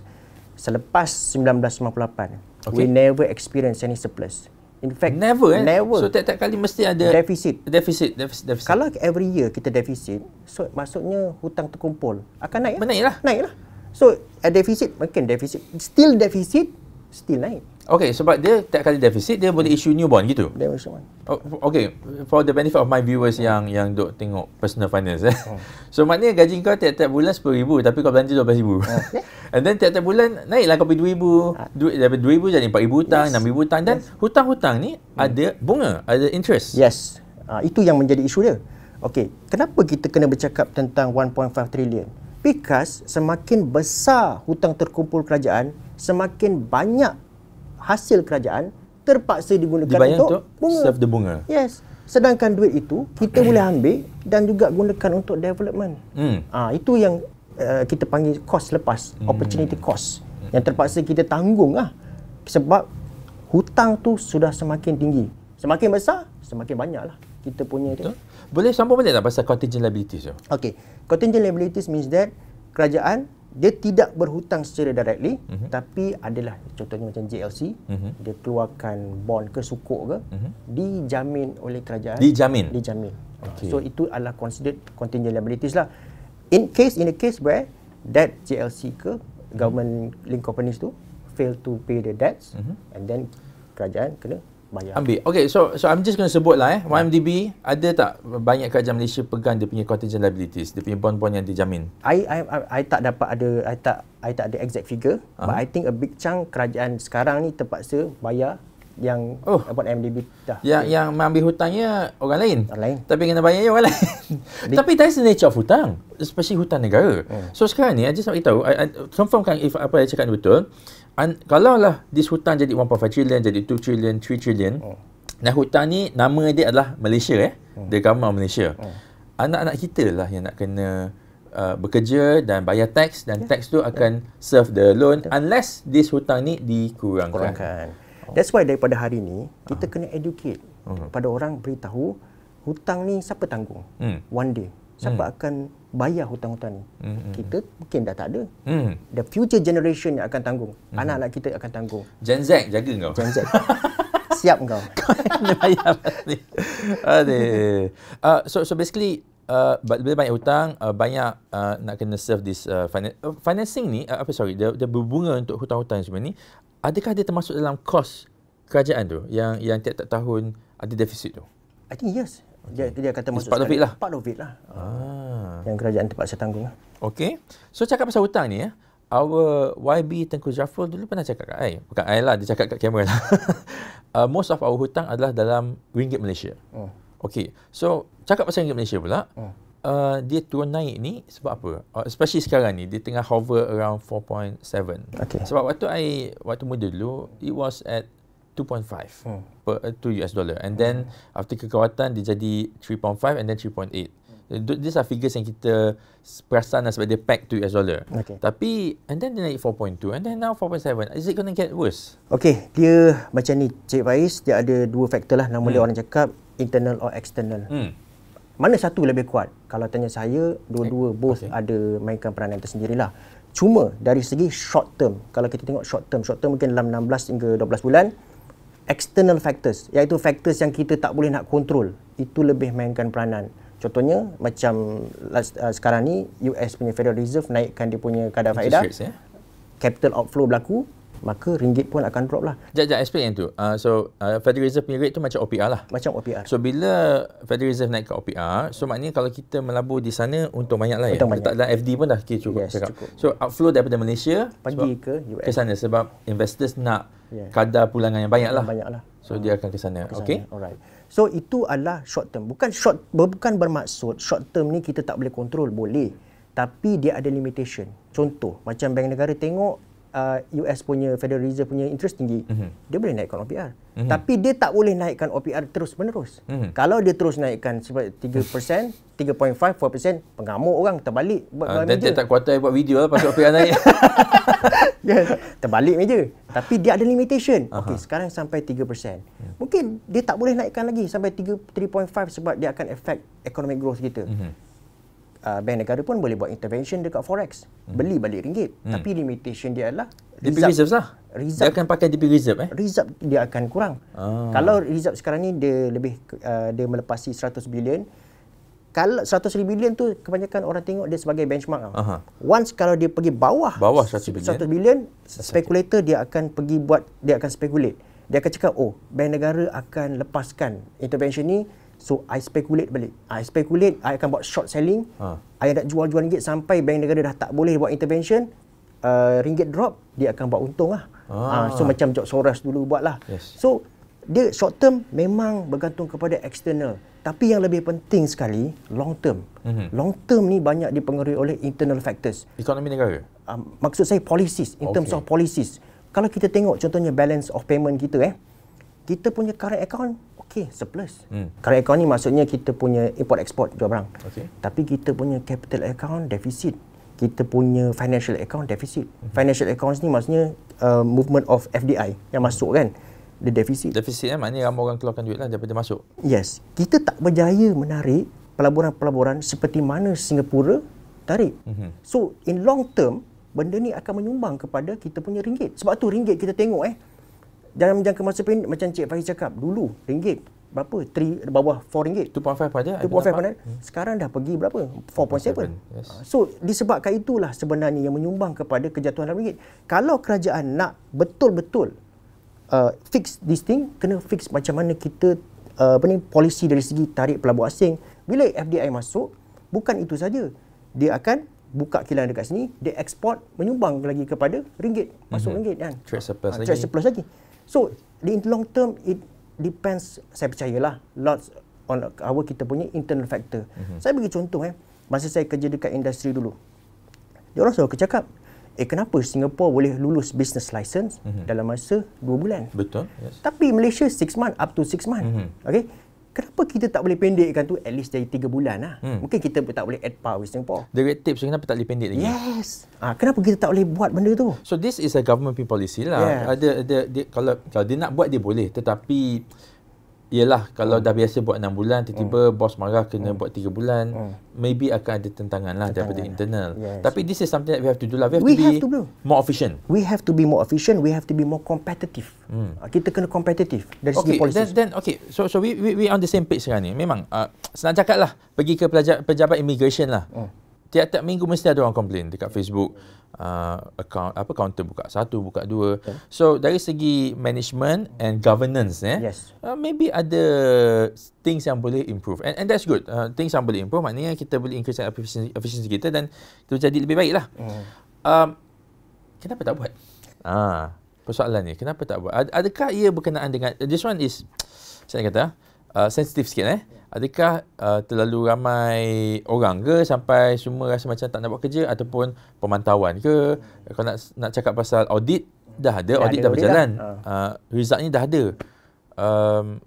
Selepas 1998 okay. We never experience any surplus In fact, never. Eh? Never. So tiap-tiap kali mesti ada defisit. Defisit. Defisit. deficit. Kalau every year kita defisit, so maksudnya hutang terkumpul akan naik. Menaiklah. Eh? Naiklah. So, a eh, defisit, mungkin defisit. Still defisit, still naik. Okay, sebab dia tak kali defisit, dia boleh issue new bond gitu? Dia boleh issue one. Oh, okay, for the benefit of my viewers hmm. yang yang duk tengok personal finance. Eh. Hmm. So, maknanya gaji kau tiap-tiap bulan RM10,000 tapi kau belanja RM12,000. Hmm. And then tiap-tiap bulan naiklah kau pergi RM2,000. Ah. Daripada RM2,000 jadi RM4,000 hutang, RM6,000 yes. hutang. Dan yes. hutang-hutang ni hmm. ada bunga, ada interest. Yes, uh, itu yang menjadi isu dia. Okay, kenapa kita kena bercakap tentang 1.5 trillion? Because semakin besar hutang terkumpul kerajaan, semakin banyak hasil kerajaan terpaksa digunakan Dibayang untuk, untuk bunga. serve the bunga. Yes. Sedangkan duit itu kita boleh ambil dan juga gunakan untuk development. Hmm. Ah ha, itu yang uh, kita panggil cost lepas, hmm. opportunity cost yang terpaksa kita tanggung lah sebab hutang tu sudah semakin tinggi. Semakin besar, semakin banyak lah kita punya itu Boleh sampai balik tak pasal contingent liabilities tu? Okay. Contingent liabilities means that kerajaan dia tidak berhutang secara directly uh-huh. tapi adalah contohnya macam JLC uh-huh. Mhm. dia keluarkan bond ke sukuk ke uh-huh. dijamin oleh kerajaan dijamin dijamin okay. so itu adalah considered contingent liabilities lah in case in a case where that JLC ke government link companies tu fail to pay the debts uh-huh. and then kerajaan kena bayar. Ambil. Okay, so so I'm just going to sebut lah eh. YMDB, ya. ada tak banyak kerajaan Malaysia pegang dia punya contingent liabilities, dia punya bond-bond yang dijamin? I, I, I, I tak dapat ada, I tak I tak ada exact figure. Uh-huh. But I think a big chunk kerajaan sekarang ni terpaksa bayar yang oh. bond MDB dah. Yang, ya. yang mengambil hutangnya orang lain? Orang lain. Tapi kena bayar ya orang lain. Di- Tapi that's the nature of hutang. Especially hutang negara. Hmm. So sekarang ni, I just nak beritahu, I, I confirmkan if apa yang cakap ni betul un, kalau lah this hutang jadi 1.5 trillion, jadi 2 trillion, 3 trillion, oh. dan hutang ni nama dia adalah Malaysia eh, oh. the government Malaysia. Oh. Anak-anak kita lah yang nak kena uh, bekerja dan bayar tax dan yeah. tax tu akan serve the loan yeah. unless this hutang ni dikurangkan. Kurangkan. That's why daripada hari ni, kita uh kena educate uh pada orang beritahu hutang ni siapa tanggung hmm. one day siapa hmm. akan bayar hutang-hutang ni? Hmm. Kita mungkin dah tak ada. Hmm. The future generation yang akan tanggung. Hmm. Anak-anak kita akan tanggung. Gen Z jaga kau. Gen Z. Siap kau. Adeh. Uh, so so basically uh, banyak hutang, uh, banyak uh, nak kena serve this uh, uh, financing ni, uh, apa sorry, dia, dia berbunga untuk hutang-hutang semua ni, adakah dia termasuk dalam kos kerajaan tu yang yang tiap-tiap tahun ada defisit tu? I think yes. Jadi dia kata masuk part lah. Part of it lah. Ah. Yang kerajaan terpaksa tanggung. Lah. Okay. So cakap pasal hutang ni, ya. our YB Tengku Jafrul dulu pernah cakap kat saya. Bukan saya lah, dia cakap kat kamera lah. uh, most of our hutang adalah dalam ringgit Malaysia. Oh. Hmm. Okay. So cakap pasal ringgit Malaysia pula, oh. Uh, dia turun naik ni sebab apa? Uh, especially sekarang ni, dia tengah hover around 4.7. Okay. Sebab waktu I, waktu muda dulu, it was at 2.5 hmm. per uh, eh, 2 US dollar and then hmm. after kekuatan dia jadi 3.5 and then 3.8 hmm. these are figures yang kita perasan lah sebab dia pack 2 US dollar okay. tapi and then dia naik 4.2 and then now 4.7 is it going to get worse okay dia macam ni Cik Faiz dia ada dua faktor lah Namanya hmm. orang cakap internal or external hmm. mana satu lebih kuat kalau tanya saya dua-dua okay. Eh, both okay. ada mainkan peranan tersendiri lah. Cuma dari segi short term, kalau kita tengok short term, short term mungkin dalam 16 hingga 12 bulan, external factors iaitu factors yang kita tak boleh nak kontrol itu lebih mainkan peranan contohnya macam last, uh, sekarang ni US punya Federal Reserve naikkan dia punya kadar faedah rates, yeah? capital outflow berlaku maka ringgit pun akan drop lah. Jap, jap, explain yang tu. Uh, so, uh, Federal Reserve punya rate tu macam OPR lah. Macam OPR. So, bila Federal Reserve naik ke OPR, so maknanya kalau kita melabur di sana, untung banyak lah untung ya. Untung banyak. FD pun dah kira cukup. Yes, cukup. So, outflow daripada Malaysia. Pergi ke US. Ke sana sebab investors nak yeah. kadar pulangan yang banyak lah. Banyak lah. So uh, dia akan ke sana. Okay. Alright. So itu adalah short term. Bukan short, bukan bermaksud short term ni kita tak boleh kontrol. Boleh. Tapi dia ada limitation. Contoh, macam bank negara tengok uh, US punya Federal Reserve punya interest tinggi, mm-hmm. dia boleh naikkan OPR. Mm-hmm. Tapi dia tak boleh naikkan OPR terus-menerus. Mm-hmm. Kalau dia terus naikkan sebanyak 3%, 3.5, 4%, pengamuk orang terbalik. Ah, Dan uh, dia tak kuat buat video lah pasal OPR naik. yeah, terbalik meja. Tapi dia ada limitation. Uh-huh. Okey, sekarang sampai 3%. Yeah. Hmm. Mungkin dia tak boleh naikkan lagi sampai 3, 3.5 sebab dia akan affect economic growth kita. Mm-hmm uh, bank negara pun boleh buat intervention dekat forex hmm. beli balik ringgit hmm. tapi limitation dia adalah DP reserve lah reserve. dia akan pakai DP reserve eh reserve dia akan kurang oh. kalau reserve sekarang ni dia lebih uh, dia melepasi 100 bilion kalau 100 bilion tu kebanyakan orang tengok dia sebagai benchmark ah once kalau dia pergi bawah bawah 100 bilion 100 bilion spekulator dia akan pergi buat dia akan speculate dia akan cakap oh bank negara akan lepaskan intervention ni So I speculate balik. I speculate, I akan buat short selling. Ha. I nak jual-jual ringgit sampai bank negara dah tak boleh buat intervention. Uh, ringgit drop, dia akan buat untung lah. Ah. Uh, so macam Jok Soros dulu buat lah. Yes. So dia short term memang bergantung kepada external. Tapi yang lebih penting sekali, long term. Mm-hmm. Long term ni banyak dipengaruhi oleh internal factors. Ekonomi negara? Uh, maksud saya policies, in okay. terms of policies. Kalau kita tengok contohnya balance of payment kita eh, kita punya current account okey surplus. Hmm. Current account ni maksudnya kita punya import export jual barang. Okay. Tapi kita punya capital account deficit. Kita punya financial account deficit. Hmm. Financial accounts ni maksudnya uh, movement of FDI yang masuk kan. The deficit. Deficit ni eh? maknanya ramai orang keluarkan duit lah daripada masuk. Yes. Kita tak berjaya menarik pelaburan-pelaburan seperti mana Singapura tarik. Hmm. So in long term benda ni akan menyumbang kepada kita punya ringgit. Sebab tu ringgit kita tengok eh. Jangan jangka masa pendek macam Cik Fahiz cakap dulu ringgit berapa? 3 bawah 4 ringgit. 2.5 aja. 2.5 pada. Hmm. Sekarang dah pergi berapa? 4.7. Yes. Ah, so disebabkan itulah sebenarnya yang menyumbang kepada kejatuhan dalam ringgit. Kalau kerajaan nak betul-betul uh, fix this thing, kena fix macam mana kita uh, apa ni polisi dari segi tarik pelabur asing. Bila FDI masuk, bukan itu saja. Dia akan buka kilang dekat sini, dia export menyumbang lagi kepada ringgit, masuk mm-hmm. ringgit kan. Trade surplus uh, lagi. Trade surplus lagi. So in long term it depends saya percayalah lots on our kita punya internal factor. Mm-hmm. Saya bagi contoh eh masa saya kerja dekat industri dulu. Dia orang selalu cakap, "Eh kenapa Singapore boleh lulus business license mm-hmm. dalam masa 2 bulan?" Betul. Yes. Tapi Malaysia 6 month up to 6 month. Mm-hmm. Okay? kenapa kita tak boleh pendekkan tu at least jadi 3 bulan lah. Hmm. Mungkin kita tak boleh add power with Singapore. The great tips kenapa tak boleh pendek lagi? Yes. Ha, kenapa kita tak boleh buat benda tu? So this is a government policy lah. Yeah. Ada, ada, dia, kalau, kalau dia nak buat dia boleh tetapi Yelah kalau hmm. dah biasa buat 6 bulan tiba-tiba hmm. bos marah kena hmm. buat 3 bulan hmm. maybe akan ada tentangan lah daripada internal yes. tapi this is something that we have to do lah we have, we to, have be to be more efficient we have to be more efficient we have to be more competitive hmm. Ah, kita kena competitive dari okay. segi policy then, then okay so so we, we we on the same page sekarang ni memang uh, ah, senang cakap lah pergi ke pejabat immigration lah hmm tiap-tiap minggu mesti ada orang komplain dekat Facebook uh, account apa counter buka satu buka dua okay. Ya. so dari segi management and governance eh yes. uh, maybe ada things yang boleh improve and, and that's good uh, things yang boleh improve maknanya kita boleh increase efficiency, efficiency kita dan kita jadi lebih baiklah mm. um, kenapa tak buat ah persoalan ni kenapa tak buat adakah ia berkenaan dengan this one is saya kata uh, sensitive sikit eh yeah adakah uh, terlalu ramai orang ke sampai semua rasa macam tak nak buat kerja ataupun pemantauan ke kalau nak nak cakap pasal audit dah ada ya, audit ada dah berjalan ha. uh, result ni dah ada um,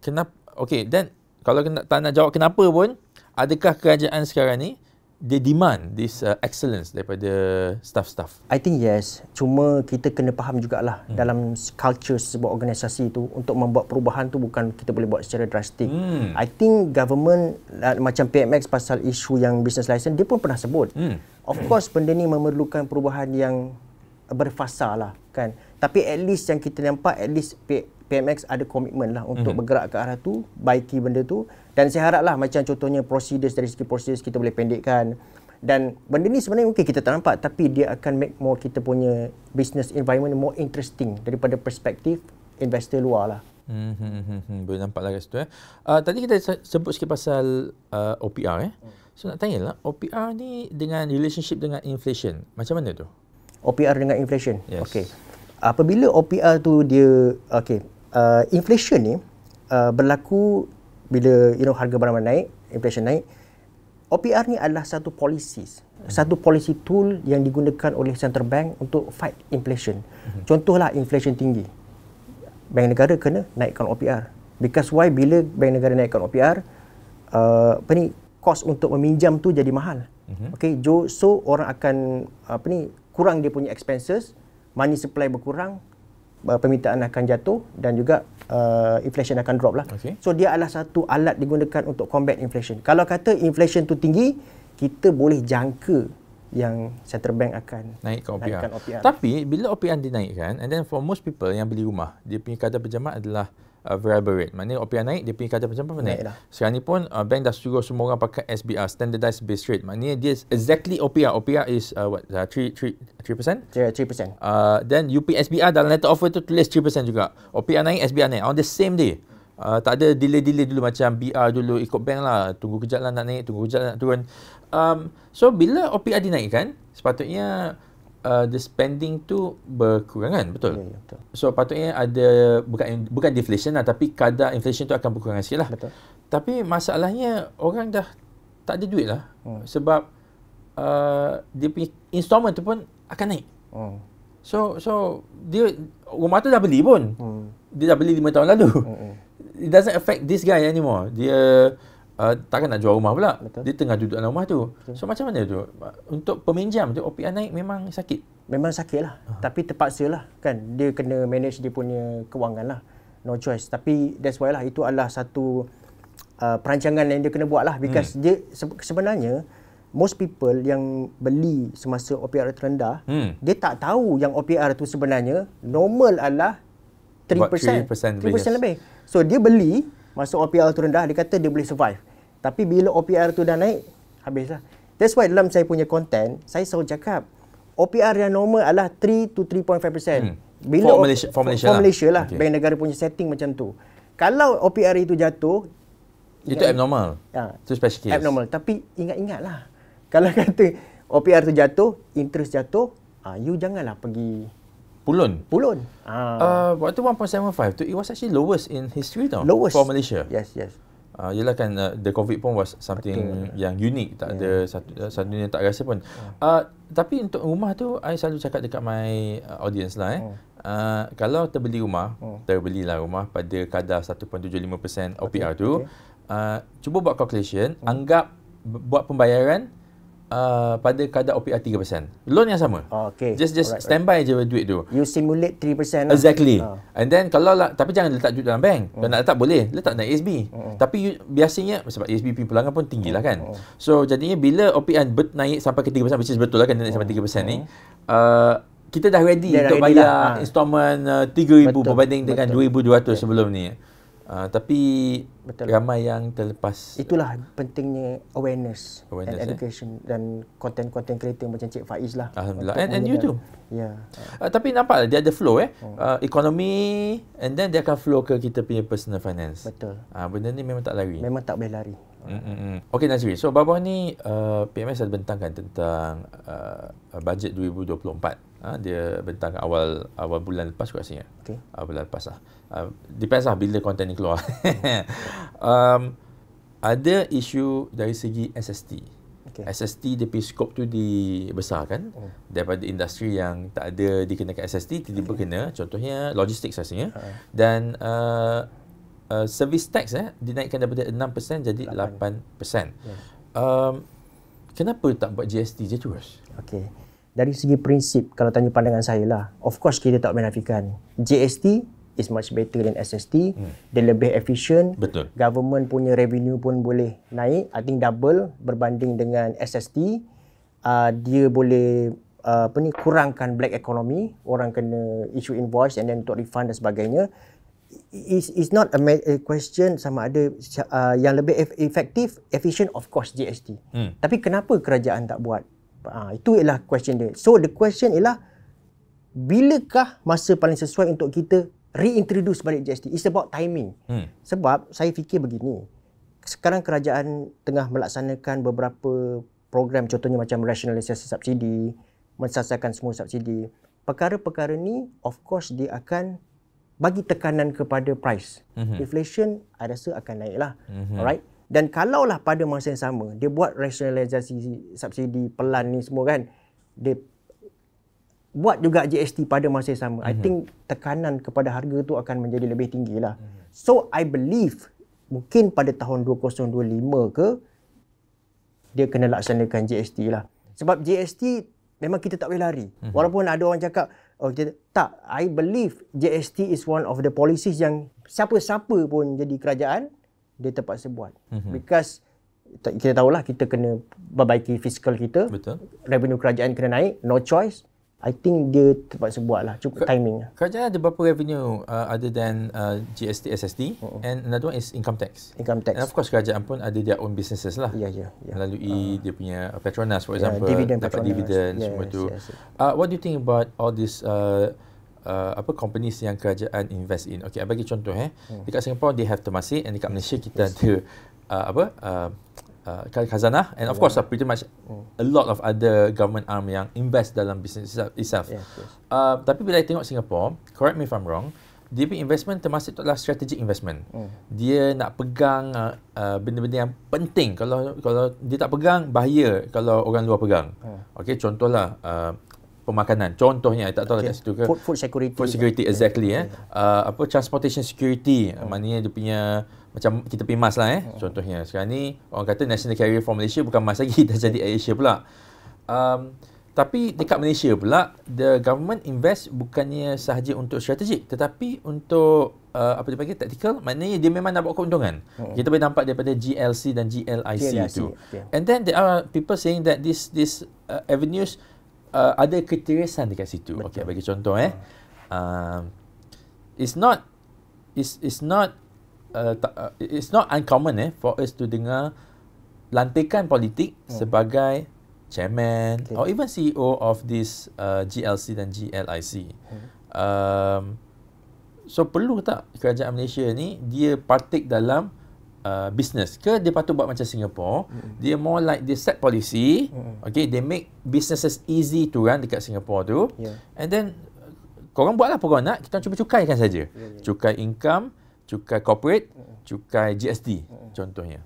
kenapa Okay, then kalau nak tak nak jawab kenapa pun adakah kerajaan sekarang ni they demand this uh, excellence daripada staff-staff? I think yes. Cuma kita kena faham jugalah hmm. dalam culture sebuah organisasi itu untuk membuat perubahan tu bukan kita boleh buat secara drastik. Hmm. I think government uh, macam PMX pasal isu yang business license dia pun pernah sebut. Hmm. Of hmm. course benda ni memerlukan perubahan yang berfasa lah kan. Tapi at least yang kita nampak at least PMX ada komitmen lah untuk mm-hmm. bergerak ke arah tu, baiki benda tu dan saya harap lah macam contohnya prosedur dari segi prosedur kita boleh pendekkan dan benda ni sebenarnya okey kita tak nampak tapi dia akan make more kita punya business environment more interesting daripada perspektif investor luar lah. Hmm, boleh nampak lah kat situ eh. Uh, tadi kita sebut sikit pasal uh, OPR eh. So nak tanya lah, OPR ni dengan relationship dengan inflation, macam mana tu? OPR dengan inflation? Yes. Okay. Apabila OPR tu dia, okay, uh, inflation ni uh, berlaku bila you know harga barang-barang naik, inflation naik. OPR ni adalah satu policy, mm-hmm. satu policy tool yang digunakan oleh central bank untuk fight inflation. Mm-hmm. Contohlah inflation tinggi. Bank negara kena naikkan OPR. Because why bila bank negara naikkan OPR, uh, apa ni kos untuk meminjam tu jadi mahal. Mm-hmm. Okay, so orang akan apa ni kurang dia punya expenses, money supply berkurang, uh, permintaan akan jatuh dan juga uh, inflation akan drop lah. Okay. So dia adalah satu alat digunakan untuk combat inflation. Kalau kata inflation tu tinggi, kita boleh jangka yang central bank akan naikkan OPR. naikkan OPR. Tapi bila OPR dinaikkan and then for most people yang beli rumah, dia punya kadar berjamaah adalah uh, variable rate. Maksudnya OPR naik, dia punya kata percuma naik. naik. Sekarang ni pun uh, bank dah suruh semua orang pakai SBR, standardized base rate. Maksudnya dia exactly OPR. OPR is uh, what? Uh, 3%? 3%. 3%. Uh, then UPSBR dalam letter offer tu tulis 3% juga. OPR naik, SBR naik. On the same day. Uh, tak ada delay-delay dulu macam BR dulu ikut bank lah. Tunggu kejap lah nak naik, tunggu kejap lah nak turun. Um, so bila OPR dinaikkan, sepatutnya uh, the spending tu berkurangan betul? Ya, ya, betul so patutnya ada bukan bukan deflation lah tapi kadar inflation tu akan berkurang sikit lah betul tapi masalahnya orang dah tak ada duit lah hmm. sebab uh, dia punya installment tu pun akan naik hmm. so so dia rumah tu dah beli pun hmm. dia dah beli 5 tahun lalu hmm, hmm. it doesn't affect this guy anymore dia hmm uh, takkan nak jual rumah pula. Betul. Dia tengah duduk dalam rumah tu. Betul. So macam mana tu? Untuk peminjam tu OPR naik memang sakit. Memang sakit lah. Uh. Tapi terpaksa lah kan. Dia kena manage dia punya kewangan lah. No choice. Tapi that's why lah. Itu adalah satu uh, perancangan yang dia kena buat lah. Because hmm. dia se- sebenarnya most people yang beli semasa OPR terendah, hmm. dia tak tahu yang OPR tu sebenarnya normal adalah 3%. About 3%, 3% lebih. So dia beli masuk OPR tu rendah, dia kata dia boleh survive. Tapi bila OPR tu dah naik, habislah. That's why dalam saya punya content, saya selalu cakap OPR yang normal adalah 3 to 3.5%. Hmm. Bila for Malaysia, for Malaysia, for lah. Malaysia lah. lah okay. Bank negara punya setting macam tu. Kalau OPR itu jatuh, itu ingat, abnormal. Ya, itu special case. Abnormal. Tapi ingat-ingatlah. Kalau kata OPR tu jatuh, interest jatuh, ah you janganlah pergi pulun. Pulun. Ah. Uh. Uh, waktu 1.75 tu it was actually lowest in history tau. Lowest. For Malaysia. Yes, yes. Uh, yelah kan uh, the covid pun was something Betul. yang unik tak yeah. ada satu ah, satu yang tak rasa pun. Yeah. Uh, tapi untuk rumah tu I selalu cakap dekat my audience lah eh. Oh. Uh, kalau terbeli rumah, oh. terbelilah rumah pada kadar 1.75% OPR okay. tu. Okay. Uh, cuba buat calculation, hmm. anggap buat pembayaran uh, pada kadar OPR 3%. Loan yang sama. Oh, okay. Just just right, standby right. je duit tu. You simulate 3%. Lah. Exactly. Lah. And then kalau lah, tapi jangan letak duit dalam bank. Kalau mm. nak letak boleh, letak dalam ASB. Mm. Tapi you, biasanya sebab ASB pimpulangan pun tinggi lah kan. Mm. So jadinya bila OPR ber- naik sampai ke 3% which is betul lah kan naik sampai 3% mm. ni. Hmm. Uh, kita dah ready dah untuk ready bayar lah. Ha. installment uh, 3000 berbanding betul. dengan 2200 sebelum ni. Ah, tapi Betul. ramai yang terlepas. Itulah pentingnya awareness, awareness and eh? education eh? dan konten-konten kreatif macam Cik Faiz lah. Alhamdulillah. And, and YouTube. Ya. Yeah. Uh, tapi nampak dia ada flow eh. Hmm. Uh, economy and then dia akan flow ke kita punya personal finance. Betul. Uh, benda ni memang tak lari. Memang tak boleh lari. Mm-mm. Okay Nazri, so bawah ni uh, PMS ada bentangkan tentang uh, budget 2024. Ha, dia bentang awal awal bulan lepas kuat sini. Okay. Awal bulan lepas lah. Uh, depends lah bila konten ni keluar. um, ada isu dari segi SST. Okay. SST dia punya scope tu dibesarkan hmm. daripada industri yang tak ada dikenakan SST tiba-tiba okay. kena contohnya logistik rasanya uh. dan uh, uh, service tax eh, dinaikkan daripada 6% jadi 8%, 8%. Yeah. Um, kenapa tak buat GST je terus? Okay dari segi prinsip kalau tanya pandangan saya lah of course kita tak menafikan GST is much better than SST hmm. lebih efficient betul government punya revenue pun boleh naik I think double berbanding dengan SST uh, ah, dia boleh uh, apa ni kurangkan black economy orang kena issue invoice and then untuk refund dan sebagainya is is not a, a question sama ada uh, yang lebih efektif efficient of course GST hmm. tapi kenapa kerajaan tak buat Ha, itu ialah question dia. So the question ialah bilakah masa paling sesuai untuk kita reintroduce balik GST? It's about timing. Hmm. Sebab saya fikir begini. Sekarang kerajaan tengah melaksanakan beberapa program contohnya macam rationalisasi subsidi, mensasarkan semua subsidi. Perkara-perkara ni of course dia akan bagi tekanan kepada price. Mm-hmm. Inflation I rasa akan naiklah. Mm-hmm. Alright. Dan kalaulah pada masa yang sama, dia buat rasionalisasi subsidi pelan ni semua kan, dia buat juga GST pada masa yang sama. Mm-hmm. I mhm. think tekanan kepada harga tu akan menjadi lebih tinggi lah. Mm-hmm. So I believe mungkin pada tahun 2025 ke, dia kena laksanakan GST lah. Sebab GST memang kita tak boleh lari. Mm-hmm. Walaupun ada orang cakap, oh, kita, tak, I believe GST is one of the policies yang siapa-siapa pun jadi kerajaan, dia terpaksa buat. Mm-hmm. Because kita tahulah kita kena perbaiki fiskal kita. Betul. Revenue kerajaan kena naik, no choice. I think dia terpaksa buat lah. Cukup timing. Kerajaan ada berapa revenue uh, other than uh, GST, SSD uh-uh. and another one is income tax. Income tax. And of course kerajaan pun ada their own businesses lah. Ya, yeah, ya. Yeah, yeah. Melalui uh, dia punya Petronas for ya, example. dividend dapat Petronas. dividend yes, semua yes, tu. Yes, yes. Uh, what do you think about all this uh, uh, apa companies yang kerajaan invest in. Okey, saya bagi contoh eh. Hmm. Dekat Singapore they have Temasek and dekat Malaysia kita yes. ada uh, apa uh, uh, Khazanah and of course uh, pretty much hmm. a lot of other government arm yang invest dalam business itself. Yes, yes. Uh, tapi bila saya tengok Singapore, correct me if I'm wrong, dia punya investment termasuk tu adalah strategic investment. Hmm. Dia nak pegang uh, uh, benda-benda yang penting. Kalau kalau dia tak pegang, bahaya kalau orang luar pegang. Hmm. Okey, contohlah uh, pemakanan contohnya tak tahu lah okay. kat situ ke food, food security food security exactly yeah. eh yeah. Uh, apa transportation security yeah. Oh. maknanya dia punya macam kita pergi mas lah eh yeah. Oh. contohnya sekarang ni orang kata national carrier for Malaysia bukan mas lagi dah jadi Air Asia pula um, tapi dekat Malaysia pula the government invest bukannya sahaja untuk strategik tetapi untuk uh, apa panggil tactical maknanya dia memang nak buat keuntungan hmm. kita boleh nampak daripada GLC dan GLIC, itu. okay. and then there are people saying that this this uh, avenues uh, ada keterisan dekat situ. Betul. Okay, bagi contoh eh. Uh, it's not it's it's not uh, uh, it's not uncommon eh for us to dengar lantikan politik hmm. sebagai chairman okay. or even CEO of this uh, GLC dan GLIC. Hmm. Um, so perlu tak kerajaan Malaysia ni dia partik dalam Uh, business ke dia patut buat macam Singapore mm dia more like dia set policy mm okay they make businesses easy to run dekat Singapore tu yeah. and then korang buatlah apa korang nak kita cuba kan saja yeah, yeah. cukai income cukai corporate mm cukai GST mm-hmm. contohnya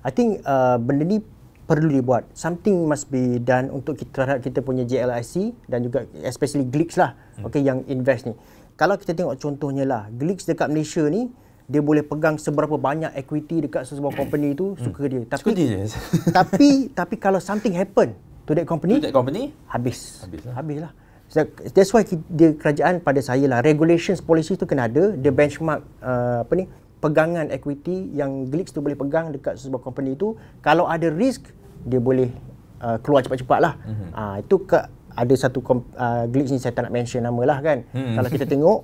i think uh, benda ni perlu dibuat something must be done untuk kita terhadap kita punya GLIC dan juga especially glicks lah mm. okay yang invest ni kalau kita tengok contohnya lah glicks dekat Malaysia ni dia boleh pegang seberapa banyak equity dekat sebuah company itu hmm. suka dia tapi suka dia. tapi tapi kalau something happen to that company to that company habis habislah habis lah. Lah. that's why dia kerajaan pada saya lah regulations policy tu kena ada the benchmark uh, apa ni pegangan equity yang Glix tu boleh pegang dekat sebuah company itu kalau ada risk dia boleh uh, keluar cepat-cepat lah mm-hmm. uh, itu ke, ada satu uh, Glix ni saya tak nak mention nama lah kan mm-hmm. kalau kita tengok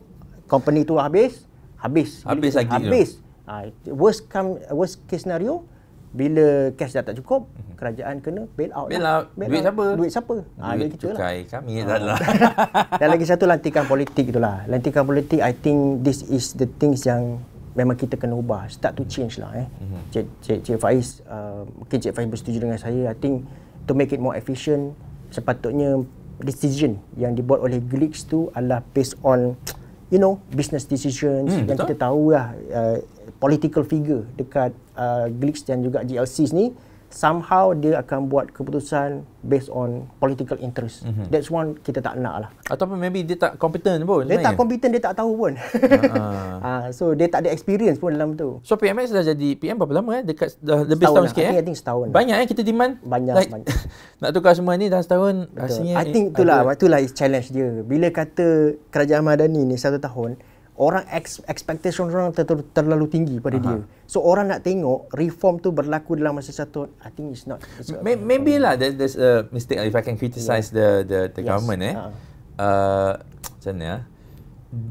company tu habis habis. Habis lagi. Habis. Ya. Ha, worst come worst case scenario bila cash dah tak cukup, mhm. kerajaan kena bail out. Bail, lah. out. bail Duit siapa? Duit siapa? Ha, Duit kita lah. kami ha. adalah. Dan lagi satu lantikan politik itulah. Lantikan politik I think this is the things yang memang kita kena ubah. Start to change lah eh. Mm-hmm. Cik, Cik, Cik Faiz, uh, mungkin Cik Faiz bersetuju dengan saya. I think to make it more efficient, sepatutnya decision yang dibuat oleh Glicks tu adalah based on uh, you know business decisions hmm, yang betul? kita tahu lah uh, political figure dekat uh, Glicks dan juga GLCs ni somehow dia akan buat keputusan based on political interest. Mm-hmm. That's one kita tak nak lah. Ataupun maybe dia tak competent pun. Dia kan? tak competent, dia tak tahu pun. Uh-huh. uh, so, dia tak ada experience pun dalam tu. So, PMX dah jadi PM berapa lama eh? Dekat, dah lebih setahun, setahun lah. sikit eh? I think setahun. Banyak lah. eh kita demand? Banyak. Like, banyak. nak tukar semua ni dah setahun Betul. I think eh, itulah, itulah is challenge dia. Bila kata kerajaan Madani ni satu tahun, orang expectation orang ter- terlalu tinggi pada uh dia. So orang nak tengok reform tu berlaku dalam masa satu I think it's not it's Ma- a, maybe lah there's, there's a mistake if I can criticize yeah. the the the yes. government eh. Uh-huh. Uh, macam ni ah.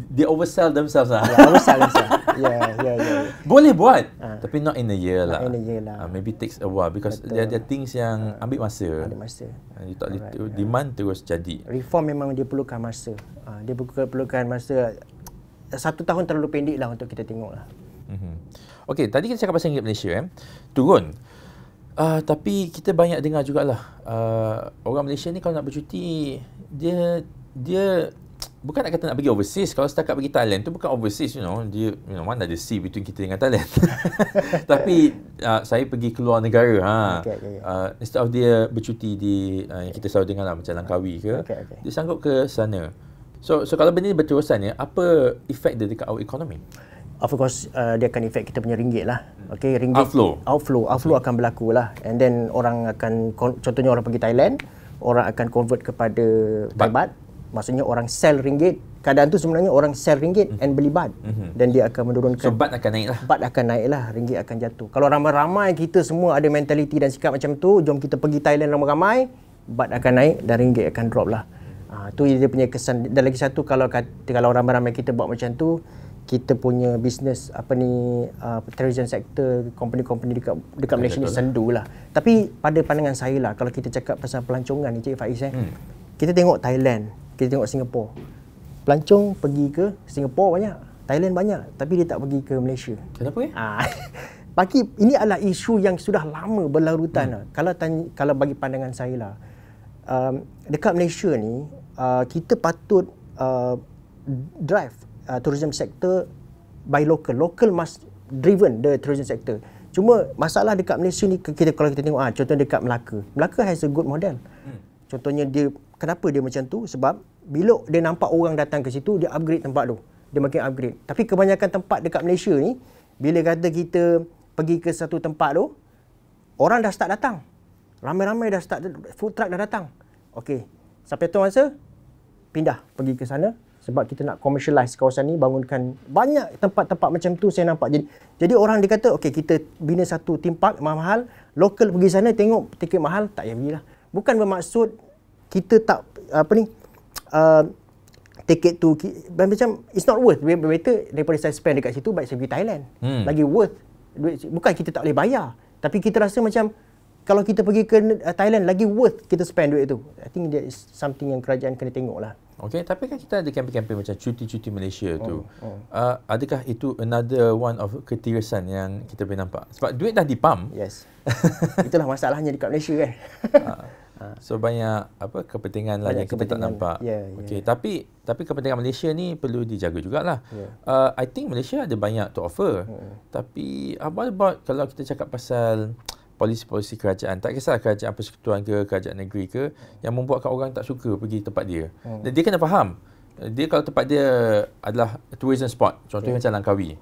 They oversell themselves lah. Yeah, oversell themselves. yeah, yeah, yeah, yeah. Boleh buat. Uh, tapi not in a year lah. In a year lah. Uh, maybe takes a while because Betul. there are things yang uh, ambil masa. Ada masa. Uh, you tak right. demand terus jadi. Reform memang dia perlukan masa. Uh, dia perlukan masa satu tahun terlalu pendek lah untuk kita tengok lah. Mhm. Okay, tadi kita cakap pasal ringgit Malaysia eh. Turun. Uh, tapi kita banyak dengar jugalah uh, orang Malaysia ni kalau nak bercuti dia dia bukan nak kata nak pergi overseas kalau setakat pergi Thailand tu bukan overseas you know dia you know mana ada sea between kita dengan Thailand tapi uh, saya pergi keluar negara ha okay, okay. Uh, instead of dia bercuti di uh, yang kita selalu dengar lah macam Langkawi ke okay, okay. dia sanggup ke sana So, so kalau benda ni berterusan ya, apa efek dia dekat our economy? Of course, uh, dia akan efek kita punya ringgit lah. Okay, ringgit. Outflow. Outflow. Outflow okay. akan berlaku lah. And then orang akan, contohnya orang pergi Thailand, orang akan convert kepada Thai baht. Maksudnya orang sell ringgit. Keadaan tu sebenarnya orang sell ringgit mm-hmm. and beli baht. Mm-hmm. Dan dia akan menurunkan. So baht akan naik lah. Baht akan naik lah. Ringgit akan jatuh. Kalau ramai-ramai kita semua ada mentaliti dan sikap macam tu, jom kita pergi Thailand ramai-ramai, baht akan naik dan ringgit akan drop lah. Ah, tu dia punya kesan dan lagi satu kalau kata, kalau ramai-ramai kita buat macam tu kita punya bisnes apa ni uh, tourism sector company-company dekat dekat ya, Malaysia ni sendulah tapi pada pandangan saya lah kalau kita cakap pasal pelancongan ni Cik Faiz eh hmm. kita tengok Thailand kita tengok Singapore. pelancong pergi ke Singapore banyak Thailand banyak tapi dia tak pergi ke Malaysia kenapa ya? Eh? Pakcik, ah, ini adalah isu yang sudah lama berlarutan. Hmm. Lah. Kalau tanya, kalau bagi pandangan saya lah, um, dekat Malaysia ni, uh, kita patut uh, drive uh, tourism sector by local local must driven the tourism sector cuma masalah dekat Malaysia ni kita kalau kita tengok ah contoh dekat Melaka Melaka has a good model hmm. contohnya dia kenapa dia macam tu sebab bila dia nampak orang datang ke situ dia upgrade tempat tu dia makin upgrade tapi kebanyakan tempat dekat Malaysia ni bila kata kita pergi ke satu tempat tu orang dah start datang ramai-ramai dah start food truck dah datang okey sampai tu masa pindah pergi ke sana sebab kita nak commercialize kawasan ni bangunkan banyak tempat-tempat macam tu saya nampak jadi jadi orang dia kata okey kita bina satu tim park mahal lokal pergi sana tengok tiket mahal tak payah pergilah bukan bermaksud kita tak apa ni uh, tiket tu macam it's not worth better daripada saya spend dekat situ baik saya pergi Thailand hmm. lagi worth duit bukan kita tak boleh bayar tapi kita rasa macam kalau kita pergi ke uh, Thailand lagi worth kita spend duit itu. I think that is something yang kerajaan kena tengok lah. Okay, tapi kan kita ada kempen-kempen macam cuti-cuti Malaysia oh, tu. Oh. Uh, adakah itu another one of ketirisan yang kita boleh nampak? Sebab duit dah dipam. Yes. Itulah masalahnya dekat Malaysia kan. uh, so banyak apa kepentingan lah yang kita tak nampak. Yeah, ya. okay, tapi tapi kepentingan Malaysia ni perlu dijaga jugalah. Yeah. Uh, I think Malaysia ada banyak to offer. Yeah. Hmm. Tapi uh, apa about kalau kita cakap pasal uh, polisi-polisi kerajaan. Tak kisah kerajaan persekutuan ke, kerajaan negeri ke, yang membuatkan orang tak suka pergi tempat dia. Hmm. Dan dia kena faham. Dia kalau tempat dia adalah tourism spot, contohnya okay. macam Langkawi.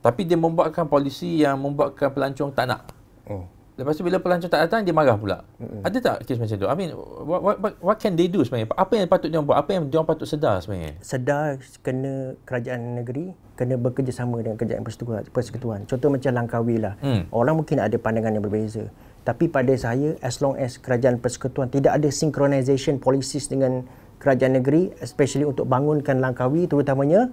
Tapi dia membuatkan polisi yang membuatkan pelancong tak nak. Hmm. Lepas tu bila pelancong tak datang, dia marah pula. Mm-hmm. Ada tak kes macam tu? I mean, what, what, what can they do sebenarnya? Apa yang patut dia buat? Apa yang dia patut sedar sebenarnya? Sedar kena kerajaan negeri, kena bekerjasama dengan kerajaan persekutuan. Contoh macam Langkawi lah. Mm. Orang mungkin ada pandangan yang berbeza. Tapi pada saya, as long as kerajaan persekutuan tidak ada synchronization policies dengan kerajaan negeri, especially untuk bangunkan Langkawi terutamanya,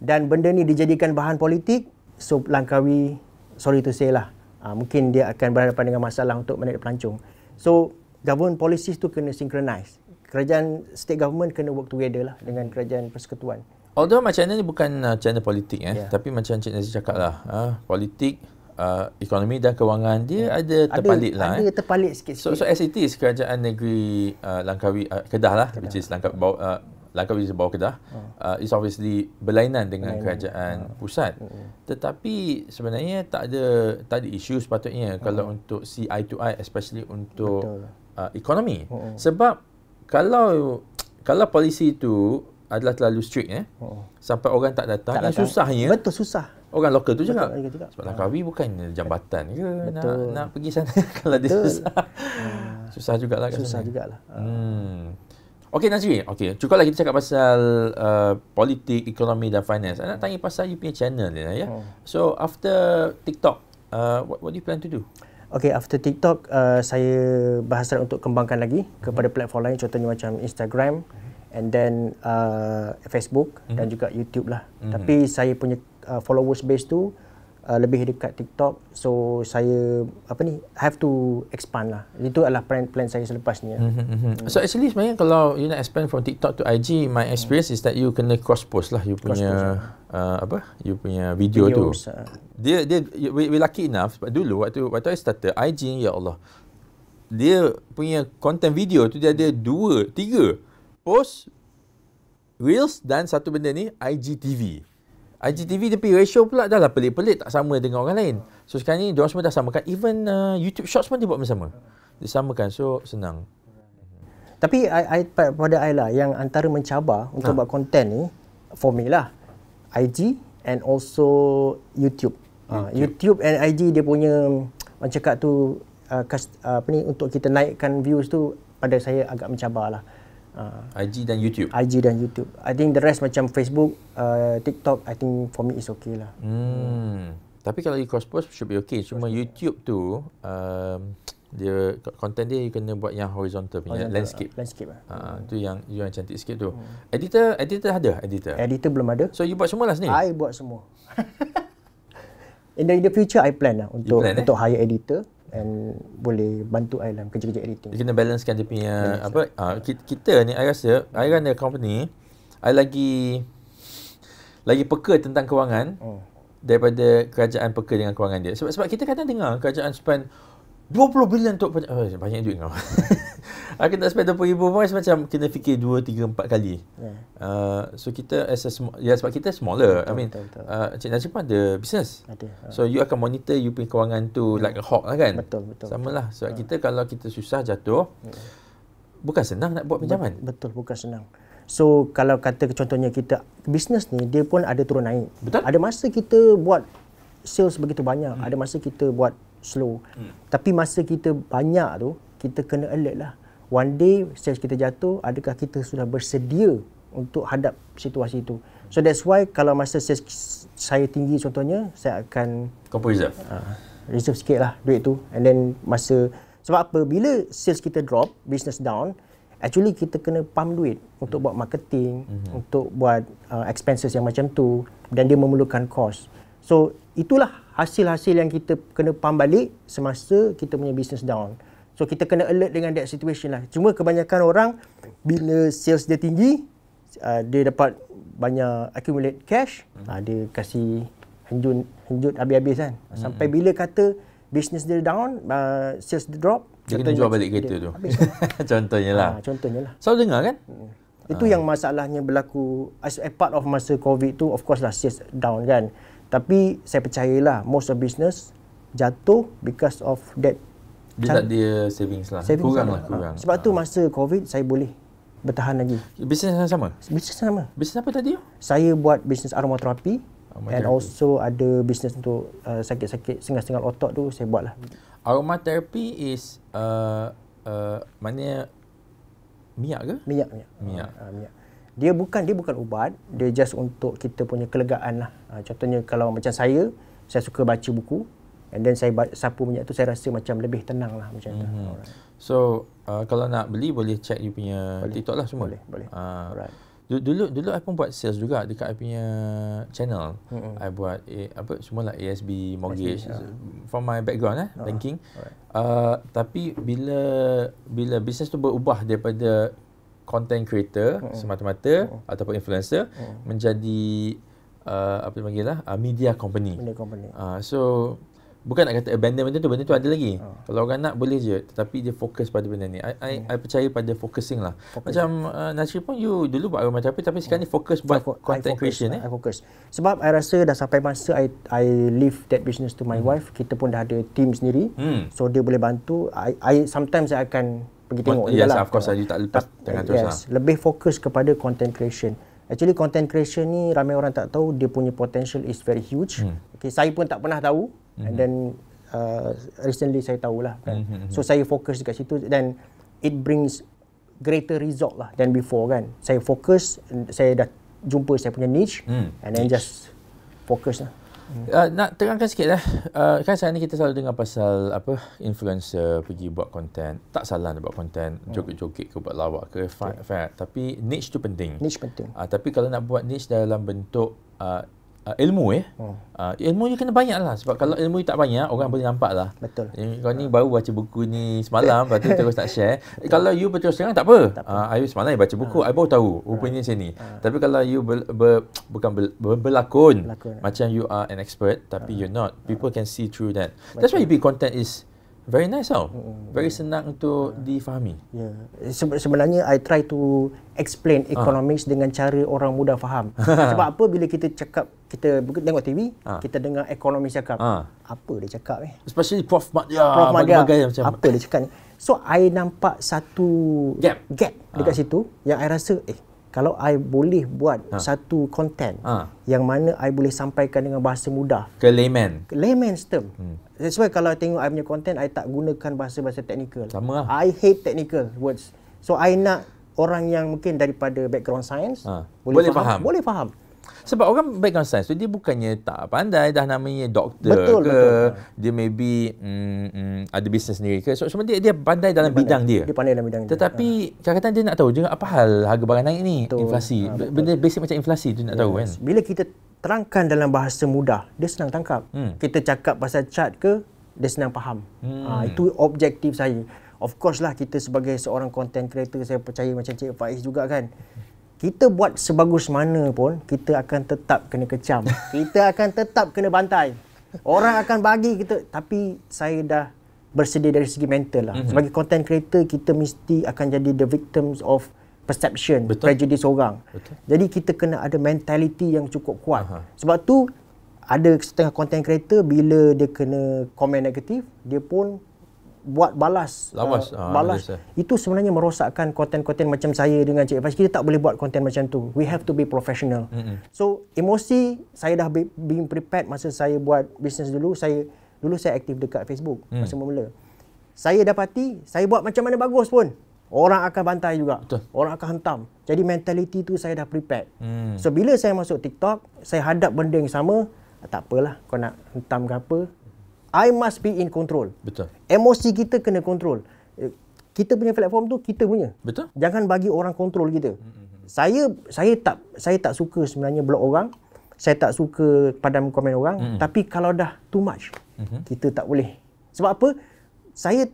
dan benda ni dijadikan bahan politik, so Langkawi, sorry to say lah, uh, mungkin dia akan berhadapan dengan masalah untuk menaik pelancong. So, government policies tu kena synchronize. Kerajaan state government kena work together lah dengan kerajaan persekutuan. Although macam ni bukan uh, channel politik eh, yeah. tapi macam Encik Nazir cakap lah, uh, politik, uh, ekonomi dan kewangan dia yeah. ada terpalit lah. Ada eh. terpalit sikit-sikit. So, so as it is, kerajaan negeri uh, Langkawi, uh, Kedah lah, Kedah. which is Langkawi, uh, langkah visi bawah Kedah ah. uh, is obviously berlainan dengan Benain. kerajaan uh. pusat. uh Tetapi sebenarnya tak ada tak ada isu sepatutnya uh kalau untuk CI to I especially untuk uh, ekonomi. uh Sebab kalau kalau polisi itu adalah terlalu strict eh, uh sampai orang tak datang, tak susahnya. Betul susah. Orang lokal tu betul, cakap. Betul, Sebab Langkawi ha. bukan jambatan ke betul. nak, nak pergi sana kalau dia susah. Ha. Susah jugalah kat Susah jugalah. Hmm. Okey Nazri, okey. Cukup lah kita cakap pasal uh, politik, ekonomi dan finance. Saya tanya pasal you punya channel ni lah ya. Hmm. So after TikTok, uh, what, what do you plan to do? Okay, after TikTok, uh, saya berhasrat untuk kembangkan lagi kepada hmm. platform lain contohnya macam Instagram and then uh, Facebook hmm dan juga YouTube lah. hmm Tapi saya punya uh, followers base tu uh, lebih dekat TikTok. So saya apa ni have to expand lah. Itu adalah plan plan saya selepasnya. Mm-hmm. Mm. So actually sebenarnya kalau you nak expand from TikTok to IG, my experience mm. is that you kena cross post lah. You punya uh, apa? You punya video Videos, tu. Uh, dia dia we, we lucky enough. But dulu waktu waktu I started IG, ya Allah. Dia punya content video tu dia ada dua, tiga post Reels dan satu benda ni IGTV. IGTV tapi ratio pula dah lah pelik-pelik tak sama dengan orang lain. So sekarang ni diorang semua dah samakan. Even uh, YouTube Shorts pun dia buat sama. Dia samakan. So senang. Tapi I, I, pada saya lah yang antara mencabar untuk ha. buat konten ni for me lah. IG and also YouTube. Ha, YouTube. YouTube and IG dia punya macam kat tu uh, kas, uh, apa ni, untuk kita naikkan views tu pada saya agak mencabar lah uh, ah. IG dan YouTube. IG dan YouTube. I think the rest macam Facebook, uh, TikTok, I think for me is okay lah. Hmm. Tapi kalau you cross post should be okay. Cuma YouTube tu um, dia content dia you kena buat yang horizontal punya horizontal, landscape. Uh, landscape lah. Uh, hmm. tu yang you yang cantik sikit tu. Hmm. Editor editor ada editor. Editor belum ada. So you buat semua lah sini. I buat semua. in, the, in the future I plan lah untuk plan, untuk eh? hire editor and boleh bantu I dalam kerja-kerja editing. Kita kena balancekan dia punya balance. apa ha, ah, kita, kita ni saya rasa I run the company I lagi lagi peka tentang kewangan hmm. daripada kerajaan peka dengan kewangan dia. Sebab sebab kita kadang dengar kerajaan spend 20 bilion untuk oh, banyak duit kau. aku tak spend 20,000 pun macam kena fikir 2, 3, 4 kali. Yeah. Uh, so kita as a small, ya sebab kita smaller. Betul, I mean, betul, betul. Uh, Cik Najib pun ada business. Ada. Ha. So you akan monitor you punya kewangan tu yeah. like a hawk lah kan? Betul, betul. Sama lah. Sebab uh. kita kalau kita susah jatuh, yeah. bukan senang nak buat pinjaman. Betul, bukan senang. So kalau kata contohnya kita business ni dia pun ada turun naik. Betul. Ada masa kita buat sales begitu banyak, hmm. ada masa kita buat slow. Hmm. Tapi masa kita banyak tu kita kena alert lah one day sales kita jatuh adakah kita sudah bersedia untuk hadap situasi itu so that's why kalau masa stage saya tinggi contohnya saya akan kau reserve uh, reserve sikit lah duit tu and then masa sebab apa bila sales kita drop business down actually kita kena pump duit untuk buat marketing mm-hmm. untuk buat uh, expenses yang macam tu dan dia memerlukan cost so itulah hasil-hasil yang kita kena pump balik semasa kita punya business down So kita kena alert dengan that situation lah. Cuma kebanyakan orang bila sales dia tinggi, uh, dia dapat banyak accumulate cash, hmm. uh, dia kasih henjun henjut habis-habis kan. Hmm. Sampai bila kata business dia down, uh, sales dia drop, dia kena jual balik kereta tu. kan? contohnya lah. Ha, contohnya lah. So dengar kan? Hmm. Itu ha. yang masalahnya berlaku as a part of masa COVID tu of course lah sales down kan. Tapi saya percayalah most of business jatuh because of that dia Sa- tak ada savings lah. Savings kurang sama. lah, kurang. Sebab ha. tu masa COVID, saya boleh bertahan lagi. Bisnes yang sama? Bisnes sama. Bisnes apa tadi? Saya buat bisnes aromaterapi. Aromaterapi. And also ada bisnes untuk uh, sakit-sakit sengal-sengal otot tu saya buat lah. Aromaterapi is, uh, uh, maknanya minyak ke? Minyak, minyak. Minyak. Uh, minyak. Dia bukan dia bukan ubat, dia just untuk kita punya kelegaan lah. Ah, contohnya kalau macam saya, saya suka baca buku. And then saya sapu minyak tu saya rasa macam lebih tenang lah macam mm-hmm. tu. Mhm. Alright. So uh, kalau nak beli boleh check dia punya boleh. TikTok lah semua. Boleh, boleh. Uh, Dulu dulu saya pun buat sales juga dekat saya punya channel. Mm-hmm. I buat A, apa semua lah ASB mortgage ASB, ya. from my background eh uh-huh. banking. Uh, tapi bila bila bisnes tu berubah daripada content creator mm-hmm. semata-mata mm-hmm. ataupun influencer mm-hmm. menjadi uh, apa panggil lah uh, media company. Media company. Uh, so bukan nak kata abandon benda tu benda tu ada lagi oh. kalau orang nak boleh je tetapi dia fokus pada benda ni i i, yeah. Hmm. I percaya pada focusing lah focus. macam uh, Nasri pun you dulu buat aromatherapy tapi, tapi sekarang yeah. ni fokus buat so, content focus, creation eh i focus sebab i rasa dah sampai masa i i leave that business to my hmm. wife kita pun dah ada team sendiri hmm. so dia boleh bantu i i sometimes i akan pergi tengok dia yes, lah of course you tak lepas tengah yes, lah. lebih fokus kepada content creation Actually content creation ni ramai orang tak tahu dia punya potential is very huge. Hmm. Okay, saya pun tak pernah tahu hmm and mhm. then uh, recently saya tahulah kan mm-hmm. so mhm. saya fokus dekat situ dan it brings greater result lah than before kan saya fokus saya dah jumpa saya punya niche mm. and then niche. just fokus lah hmm. Uh, nak terangkan sikit lah uh, Kan sekarang ni kita selalu dengar pasal apa Influencer pergi buat konten Tak salah nak buat konten hmm. Joget-joget ke buat lawak ke fine, okay. fine. Tapi niche tu penting Niche penting uh, Tapi kalau nak buat niche dalam bentuk uh, uh, ilmu Eh. Oh. Uh, ilmu you kena banyak lah sebab kalau ilmu you tak banyak orang boleh nampak lah. Betul. Eh, kau ni baru baca buku ni semalam lepas tu terus tak share. Eh, kalau you betul sekarang tak apa. Tak apa. Uh, semalam you baca buku, uh. I baru tahu rupanya macam uh. ni. Uh. Tapi kalau you ber, ber, bukan ber, ber, berlakon, berlakon macam you are an expert tapi uh. you're not. People uh. can see through that. Macam That's why you be content is Very nice tau. Very senang untuk yeah. difahami. Yeah. Ya. Sebenarnya, I try to explain economics uh. dengan cara orang muda faham. Sebab apa bila kita cakap kita tengok TV, ha. kita dengar ekonomi cakap. Ha. Apa dia cakap ni? Eh? Especially Prof Madya, Prof Madya macam apa dia cakap ni? So I nampak satu gap, gap dekat ha. situ yang I rasa eh kalau I boleh buat ha. satu content ha. yang mana I boleh sampaikan dengan bahasa mudah ke layman. Ke layman term. Hmm. That's why kalau I tengok I punya content I tak gunakan bahasa-bahasa technical. Sama lah. I hate technical words. So I nak orang yang mungkin daripada background science ha. boleh, boleh faham. faham. Boleh faham. Sebab orang background science tu dia bukannya tak pandai dah namanya doktor betul, ke betul. dia maybe mm, mm, ada bisnes sendiri ke so, sebenarnya dia pandai dalam dia bidang pandai. dia. Dia pandai dalam bidang Tetapi, dia. Tetapi ha. kadang dia nak tahu juga apa hal harga barang naik ni betul. inflasi. Ha, Benda basic macam inflasi tu nak tahu kan. Bila kita terangkan dalam bahasa mudah dia senang tangkap. Hmm. Kita cakap pasal chat ke dia senang faham. Hmm. Ha, itu objektif saya. Of course lah kita sebagai seorang content creator saya percaya macam Cik Faiz juga kan kita buat sebagus mana pun kita akan tetap kena kecam kita akan tetap kena bantai orang akan bagi kita tapi saya dah bersedia dari segi mental lah mhm. sebagai content creator kita mesti akan jadi the victims of perception Betul. prejudice orang Betul. jadi kita kena ada mentality yang cukup kuat uh sebab tu ada setengah content creator bila dia kena komen negatif dia pun buat balas Lawas. Uh, ah, balas ah, itu sebenarnya merosakkan konten-konten macam saya dengan Cik Faiz kita tak boleh buat konten macam tu we have to be professional mm-hmm. so emosi saya dah be, being prepared masa saya buat bisnes dulu saya dulu saya aktif dekat Facebook mm. masa mula saya dapati saya buat macam mana bagus pun orang akan bantai juga Betul. orang akan hentam jadi mentaliti tu saya dah prepared mm. so bila saya masuk TikTok saya hadap benda yang sama tak apalah kau nak hentam ke apa I must be in control. Betul. Emosi kita kena kontrol. Eh, kita punya platform tu kita punya. Betul. Jangan bagi orang kontrol kita. Mm-hmm. Saya saya tak saya tak suka sebenarnya blok orang. Saya tak suka padam komen orang, mm-hmm. tapi kalau dah too much, mm-hmm. kita tak boleh. Sebab apa? Saya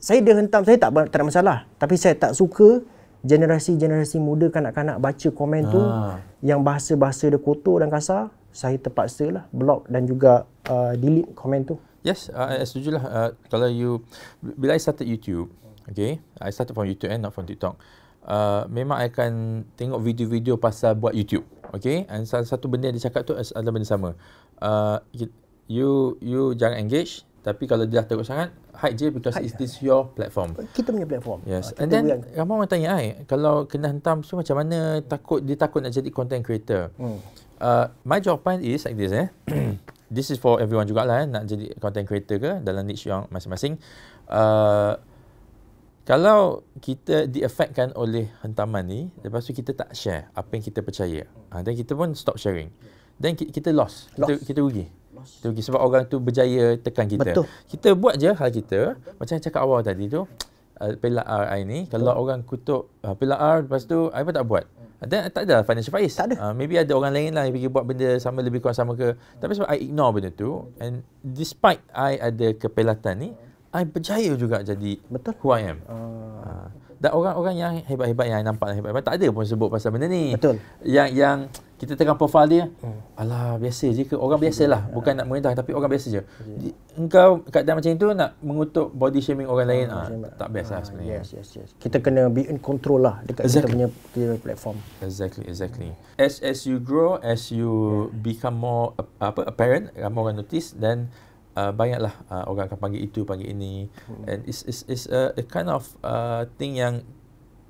saya dah hentam, saya tak, tak ada masalah. Tapi saya tak suka generasi-generasi muda kanak-kanak baca komen ah. tu yang bahasa-bahasa dia kotor dan kasar, saya terpaksa lah blog dan juga uh, delete komen tu. Yes, uh, I setuju lah. Uh, kalau you, bila I started YouTube, okay, I started from YouTube and not from TikTok. Uh, memang I akan tengok video-video pasal buat YouTube. Okay, and salah satu benda yang dia cakap tu adalah benda sama. Uh, you you jangan engage, tapi kalau dia dah teruk sangat, hide je because hide, is this your platform. Kita punya platform. Yes, uh, and then punya. ramai orang tanya I, kalau kena hentam tu macam mana takut, dia takut nak jadi content creator. Hmm. Uh, my jawapan is like this eh. this is for everyone jugalah eh, nak jadi content creator ke dalam niche yang masing-masing uh, kalau kita di-affectkan oleh hentaman ni lepas tu kita tak share apa yang kita percaya ha, dan uh, kita pun stop sharing then ki- kita lost. lost kita, kita rugi kita rugi sebab orang tu berjaya tekan kita Betul. kita buat je hal kita macam yang cakap awal tadi tu uh, pelak R ni kalau Betul. orang kutuk uh, pelak R lepas tu apa tak buat dan eh, tak ada financial faiz. Tak ada. Uh, maybe ada orang lain lah yang pergi buat benda sama lebih kurang sama ke. Tapi sebab I ignore benda tu and despite I ada kepelatan ni, I berjaya juga jadi Betul. who I am. Uh. Uh. Dan orang-orang yang hebat-hebat yang nampak hebat-hebat tak ada pun sebut pasal benda ni. Betul. Yang yang kita tengah profile dia hmm. alah biasa je ke orang biasa lah ya. bukan nak merintah tapi orang biasa je ya. engkau keadaan macam itu nak mengutuk body shaming orang ah, lain ah, ha, tak biasa lah ah, ha, sebenarnya yes, yes, yes. kita kena be in control lah dekat exactly. kita punya platform exactly exactly. as as you grow as you yeah. Hmm. become more apa apparent ramai orang notice then uh, banyaklah uh, orang akan panggil itu panggil ini hmm. and it's, it's, it's a, a kind of uh, thing yang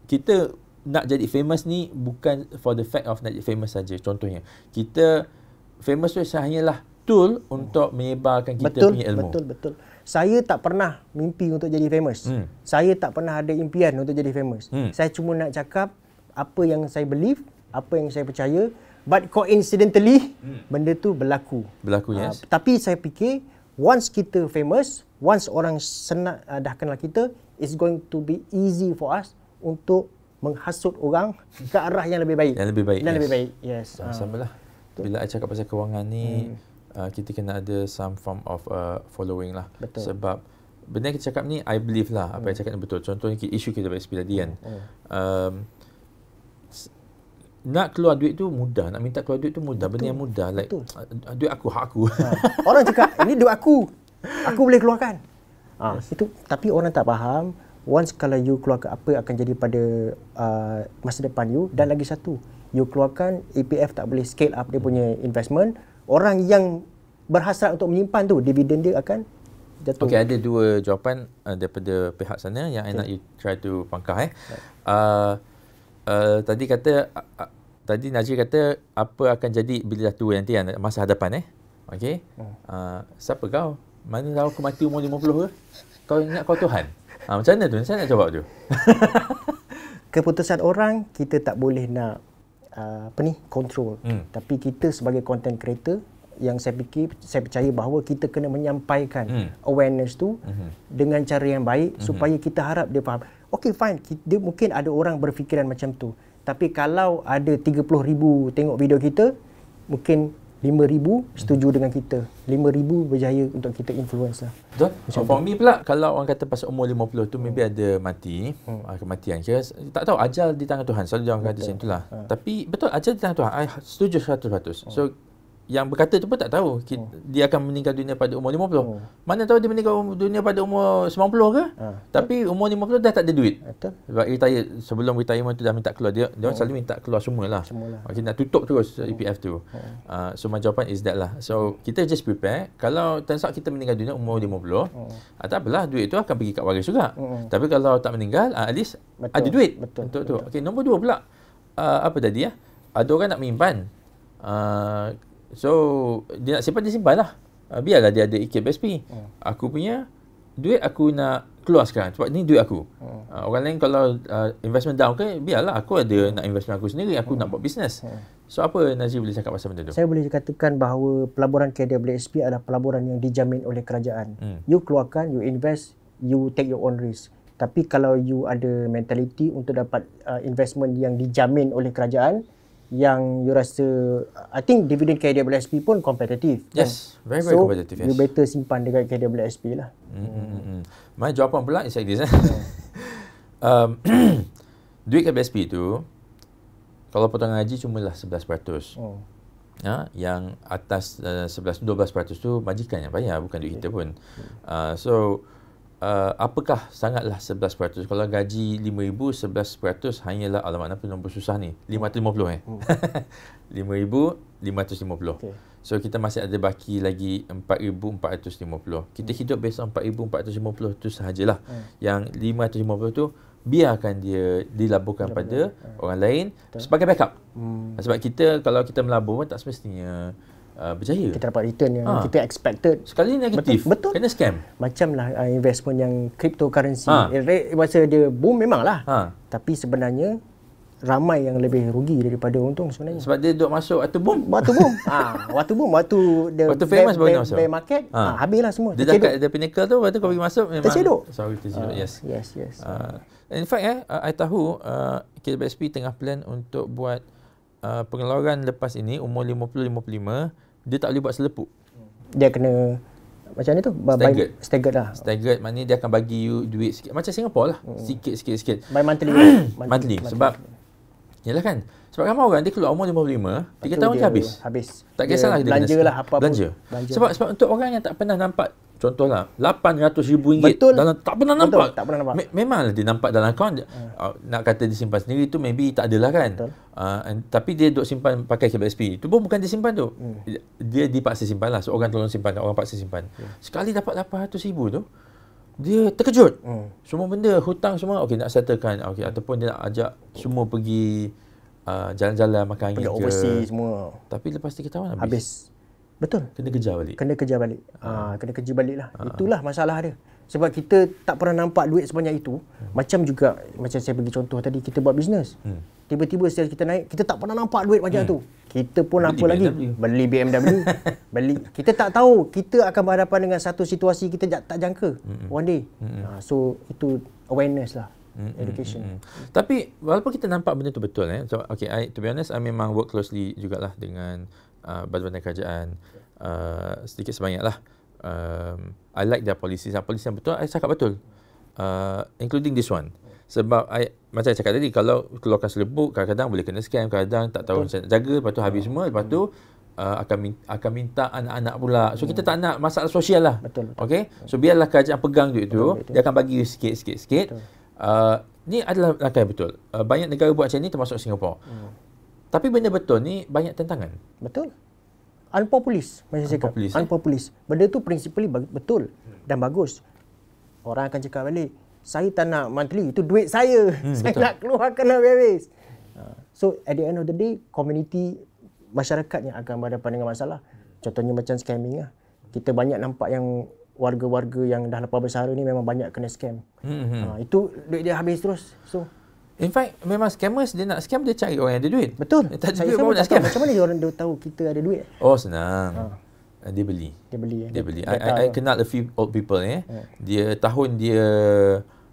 kita nak jadi famous ni bukan for the fact of nak jadi famous saja. Contohnya, kita famous tu hanyalah tool untuk menyebarkan kita betul, punya ilmu. Betul, betul. Saya tak pernah mimpi untuk jadi famous. Hmm. Saya tak pernah ada impian untuk jadi famous. Hmm. Saya cuma nak cakap apa yang saya believe, apa yang saya percaya. But coincidentally, hmm. benda tu berlaku. Berlaku, ah, yes. Uh, tapi saya fikir, once kita famous, once orang senang, uh, dah kenal kita, it's going to be easy for us untuk menghasut orang ke arah yang lebih baik. Yang lebih baik. Yang yes. lebih baik. Yes. Uh, ah, Sama lah. Ah, Bila saya cakap pasal kewangan ni, hmm. uh, kita kena ada some form of uh, following lah. Betul. Sebab benda yang kita cakap ni, I believe lah apa hmm. yang cakap ni betul. Contohnya isu kita dari SP tadi Hmm. Um, nak keluar duit tu mudah. Nak minta keluar duit tu mudah. Betul. Benda yang mudah. Like, betul. Uh, duit aku, hak aku. Ha. Orang cakap, ini duit aku. Aku boleh keluarkan. Ha. Yes. Itu. Tapi orang tak faham, once kalau you keluarkan apa akan jadi pada uh, masa depan you dan lagi satu you keluarkan EPF tak boleh scale up dia punya investment orang yang berhasrat untuk menyimpan tu dividen dia akan jatuh okey ada dua jawapan uh, daripada pihak sana yang okay. I nak you try to pangkah eh right. uh, uh, tadi kata uh, Tadi Najib kata apa akan jadi bila dah tua nanti masa hadapan eh. Okey. Hmm. Uh, siapa kau? Mana tahu aku mati umur 50 ke? Kau ingat kau Tuhan? Ha, macam mana tu? Saya nak jawab tu. Keputusan orang, kita tak boleh nak uh, apa ni, control. Hmm. Tapi kita sebagai content creator, yang saya fikir, saya percaya bahawa kita kena menyampaikan hmm. awareness tu hmm. dengan cara yang baik hmm. supaya kita harap dia faham. Okay, fine. Dia, mungkin ada orang berfikiran macam tu. Tapi kalau ada 30,000 tengok video kita, mungkin 5,000 setuju dengan kita. 5,000 berjaya untuk kita influence lah. Betul. So, for me pula, kalau orang kata pasal umur 50 tu, hmm. ada mati, hmm. Ah, kematian ke. Tak tahu, ajal di tangan Tuhan. Selalu dia orang kata macam itulah. Ha. Tapi betul, ajal di tangan Tuhan. I setuju 100%. Hmm. So, yang berkata tu pun tak tahu kita, hmm. dia akan meninggal dunia pada umur 50. Hmm. Mana tahu dia meninggal um- dunia pada umur 90 ke? Ha. Tapi umur 50 dah tak ada duit. Sebab retire sebelum retirement tu dah minta keluar dia, dia hmm. selalu minta keluar semualah. Semualah. Okay, nak tutup terus hmm. E EPF tu. Hmm. Uh, so my jawapan is that lah. So kita just prepare kalau turns kita meninggal dunia umur 50, hmm. uh, tak apalah duit tu akan pergi kat waris juga. Hmm. Tapi kalau tak meninggal, uh, at least Betul. ada duit. Betul. Untuk Betul. tu. Okey, nombor dua pula. Uh, apa tadi ya? Uh, ada orang nak menyimpan. Uh, So dia nak simpan dia simpan lah ah, Biarlah dia ada EKPSP hmm. Aku punya duit aku nak keluar sekarang Sebab ni duit aku hmm. uh, Orang lain kalau uh, investment down kan Biarlah aku ada nak investment aku sendiri Aku hmm. nak buat bisnes hmm. So apa Nazir boleh cakap pasal benda tu? Saya boleh katakan bahawa pelaburan KWSP adalah pelaburan yang dijamin oleh kerajaan hmm. You keluarkan, you invest, you take your own risk Tapi kalau you ada mentaliti untuk dapat uh, investment yang dijamin oleh kerajaan yang you rasa I think dividend KWSP pun kompetitif. Kan? Yes, kan? very very so, competitive. Yes. You better simpan dekat KWSP lah. Hmm. Mai jawapan pula is like this eh. um, duit KWSP tu kalau potong gaji cuma lah 11%. Oh. Ya, yang atas uh, 11 12% tu majikan yang bayar bukan duit kita pun. Uh, so uh, apakah sangatlah 11% kalau gaji 5000 11% hanyalah alamat apa nombor susah ni 550 eh hmm. 5000 550 okay. so kita masih ada baki lagi 4450 kita hmm. hidup based on 4450 tu sahajalah hmm. yang 550 tu biarkan dia dilaburkan pada hmm. orang lain Betul. sebagai backup hmm. sebab kita kalau kita melabur tak semestinya Uh, berjaya. Kita dapat return yang ha. kita expected. Sekali negatif. Betul. betul. Kena scam. Macamlah uh, investment yang cryptocurrency. Ha. Masa dia boom memanglah. Ha. Tapi sebenarnya ramai yang lebih rugi daripada untung sebenarnya. Sebab dia duduk masuk waktu boom. Waktu boom. ha. Waktu boom. Waktu, the waktu famous baru masuk. Bear market. Ha. Ha. Habislah semua. Dia terceduk. dekat the pinnacle tu. Waktu kau pergi masuk. Memang terceduk. Sorry terceduk. Uh, yes. Yes. yes. Uh, in fact, eh, uh, I tahu uh, KWSP tengah plan untuk buat uh, pengeluaran lepas ini umur 50-55 dia tak boleh buat selepuk. Dia kena macam ni tu staggered. staggered lah staggered maknanya dia akan bagi you duit sikit macam Singapore lah hmm. sikit sikit sikit by monthly monthly, monthly. sebab monthly. yalah kan sebab ramai kan orang dia keluar umur 55, 3 tahun dia, dia habis. Dia, habis. Tak kisahlah dia, dia belanja lah apa pun. Belanja. Sebab sebab untuk orang yang tak pernah nampak contohlah RM800,000 Betul. dalam tak pernah nampak. Betul, tak pernah nampak. Me- memanglah dia nampak dalam akaun hmm. uh, nak kata disimpan sendiri tu maybe tak adalah kan. Uh, and, tapi dia dok simpan pakai KBSP. Itu pun bukan disimpan tu. Hmm. Dia dipaksa simpan lah. Seorang so, tolong simpan, orang paksa simpan. Hmm. Sekali dapat RM800,000 tu, dia terkejut. Hmm. Semua benda, hutang semua, okey nak settlekan. Okey, ataupun dia nak ajak semua pergi Ah, jalan-jalan makan angin Pergi overseas semua. Tapi lepas tiga tahun habis. Habis. Betul. Kena kerja balik. Kena kerja balik. Ha. Ha, kena kerja balik lah. Ha. Itulah masalah dia. Sebab kita tak pernah nampak duit sebanyak itu. Hmm. Macam juga, macam saya bagi contoh tadi, kita buat bisnes. Hmm. Tiba-tiba sales kita naik, kita tak pernah nampak duit macam hmm. tu. Kita pun beli apa lagi? Beli BMW. beli. Kita tak tahu kita akan berhadapan dengan satu situasi kita tak jangka. Hmm. One day. Hmm. Ha, so, itu awareness lah. Mm, mm, education. Mm, mm, Tapi walaupun kita nampak benda tu betul eh. So okay, I to be honest I memang work closely jugalah dengan uh, badan kerajaan uh, sedikit sebanyaklah. Um I like their policies. Apa policy yang betul? I cakap betul. Uh, including this one. Sebab I macam saya cakap tadi kalau keluarkan selebuk kadang-kadang boleh kena scam, kadang-kadang tak tahu macam jaga lepas tu habis mm. semua lepas tu uh, akan minta, akan minta anak-anak pula. So mm. kita hmm. tak nak masalah sosial lah. Betul. betul. Okay? So biarlah kerajaan pegang duit tu, betul, betul. dia akan bagi sikit-sikit-sikit. Ah, ni adalah langkah betul. Uh, banyak negara buat macam ni termasuk Singapura. Hmm. Tapi benda betul ni banyak tentangan. Betul. Unpopulis macam saya cakap. Eh? Unpopulis. Benda tu principally betul dan bagus. Orang akan cakap balik, saya tak nak monthly, itu duit saya. Hmm, saya betul. nak keluarkan habis. Ah, so at the end of the day, community masyarakat yang akan berhadapan dengan masalah. Contohnya macam scamming lah. Kita banyak nampak yang warga-warga yang dah lepas bersara ni memang banyak kena scam. Mm-hmm. Uh, itu duit dia habis terus. So in fact memang scammers dia nak scam dia cari orang yang ada duit. Betul. Dia tak duit pun nak scam. Macam mana dia orang dia tahu kita ada duit? Oh senang. Uh. Dia beli. Dia beli. Dia, eh. dia beli. Dia, I, I, I kenal a few old people eh. Yeah. Hmm. Dia tahun dia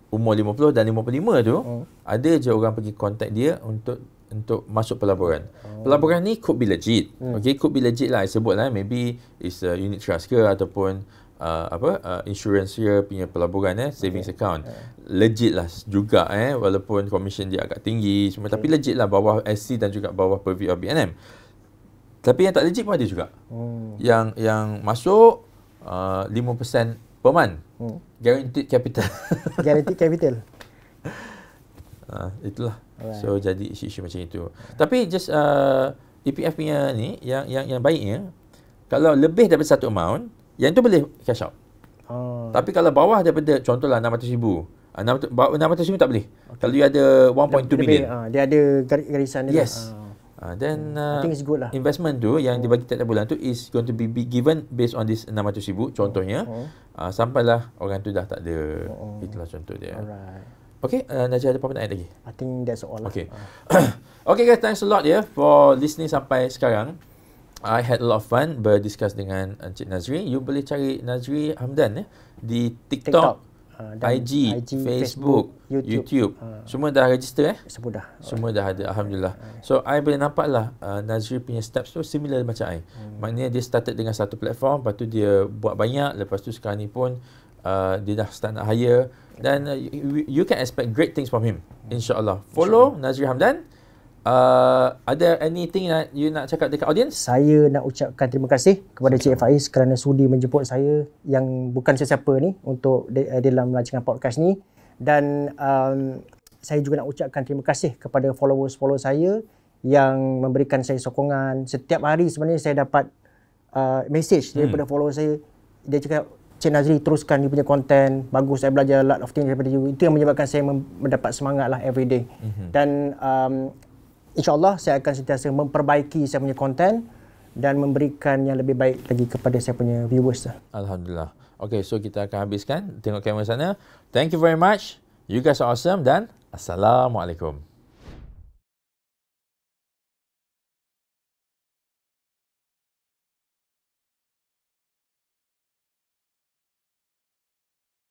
umur 50 dan 55 tu, uh. ada je orang pergi contact dia untuk untuk masuk pelaburan. Oh. Pelaburan ni could be legit. Hmm. Okay, could be legit lah. I sebut lah. Maybe it's a unit trust ke ataupun uh, apa uh, insurance dia punya pelaburan eh savings okay. account yeah. legit lah juga eh walaupun komisen dia agak tinggi semua okay. tapi legit lah bawah SC dan juga bawah purview BNM tapi yang tak legit pun ada juga hmm. yang yang masuk uh, 5% per month hmm. guaranteed capital guaranteed capital uh, itulah Alright. so jadi isu-isu macam itu yeah. tapi just uh, EPF punya ni yang yang yang baiknya kalau lebih daripada satu amount yang tu boleh cash out. Oh. Tapi kalau bawah daripada contohlah 600,000. Uh, 600,000 nama tak boleh. Okay. Kalau dia ada 1.2 million. Uh, dia ada garisan dia. Lah. Yes. Ah. Hmm. Uh. Uh, then uh, lah. investment tu oh. yang dibagi tiap bulan tu is going to be, given based on this 600,000 contohnya. Oh. Uh, sampailah orang tu dah tak ada. Oh, oh. Itulah contoh dia. Alright. Okay, uh, Najib ada apa-apa nak add lagi? I think that's all lah. Okay. okay guys, thanks a lot ya yeah, for listening sampai sekarang. I had a lot of fun berdiskus dengan Encik Nazri. You boleh cari Nazri Hamdan eh, di TikTok, TikTok uh, ah, IG, IG, Facebook, Facebook YouTube. YouTube. Uh, Semua dah register eh? Semua dah. Semua dah ada, Alhamdulillah. Ah. So, I boleh nampak lah uh, Nazri punya steps tu similar macam I. Hmm. Maknanya dia started dengan satu platform, lepas tu dia buat banyak, lepas tu sekarang ni pun uh, dia dah start nak hire. Dan uh, you, you can expect great things from him, hmm. insyaAllah. Follow Insya Nazri Hamdan. Uh, ada anything that you nak cakap dekat audience? Saya nak ucapkan terima kasih kepada Cik Faiz kerana sudi menjemput saya yang bukan sesiapa ni untuk eh, di, uh, dalam rancangan podcast ni dan um, saya juga nak ucapkan terima kasih kepada followers follower saya yang memberikan saya sokongan. Setiap hari sebenarnya saya dapat uh, message hmm. daripada hmm. followers saya. Dia cakap Cik Nazri teruskan dia punya konten. Bagus saya belajar a lot of things daripada you. Itu yang menyebabkan saya mendapat semangat lah everyday. Mm-hmm. Dan um, insyaAllah saya akan sentiasa memperbaiki saya punya konten dan memberikan yang lebih baik lagi kepada saya punya viewers. Lah. Alhamdulillah. Okay, so kita akan habiskan. Tengok kamera sana. Thank you very much. You guys are awesome dan Assalamualaikum.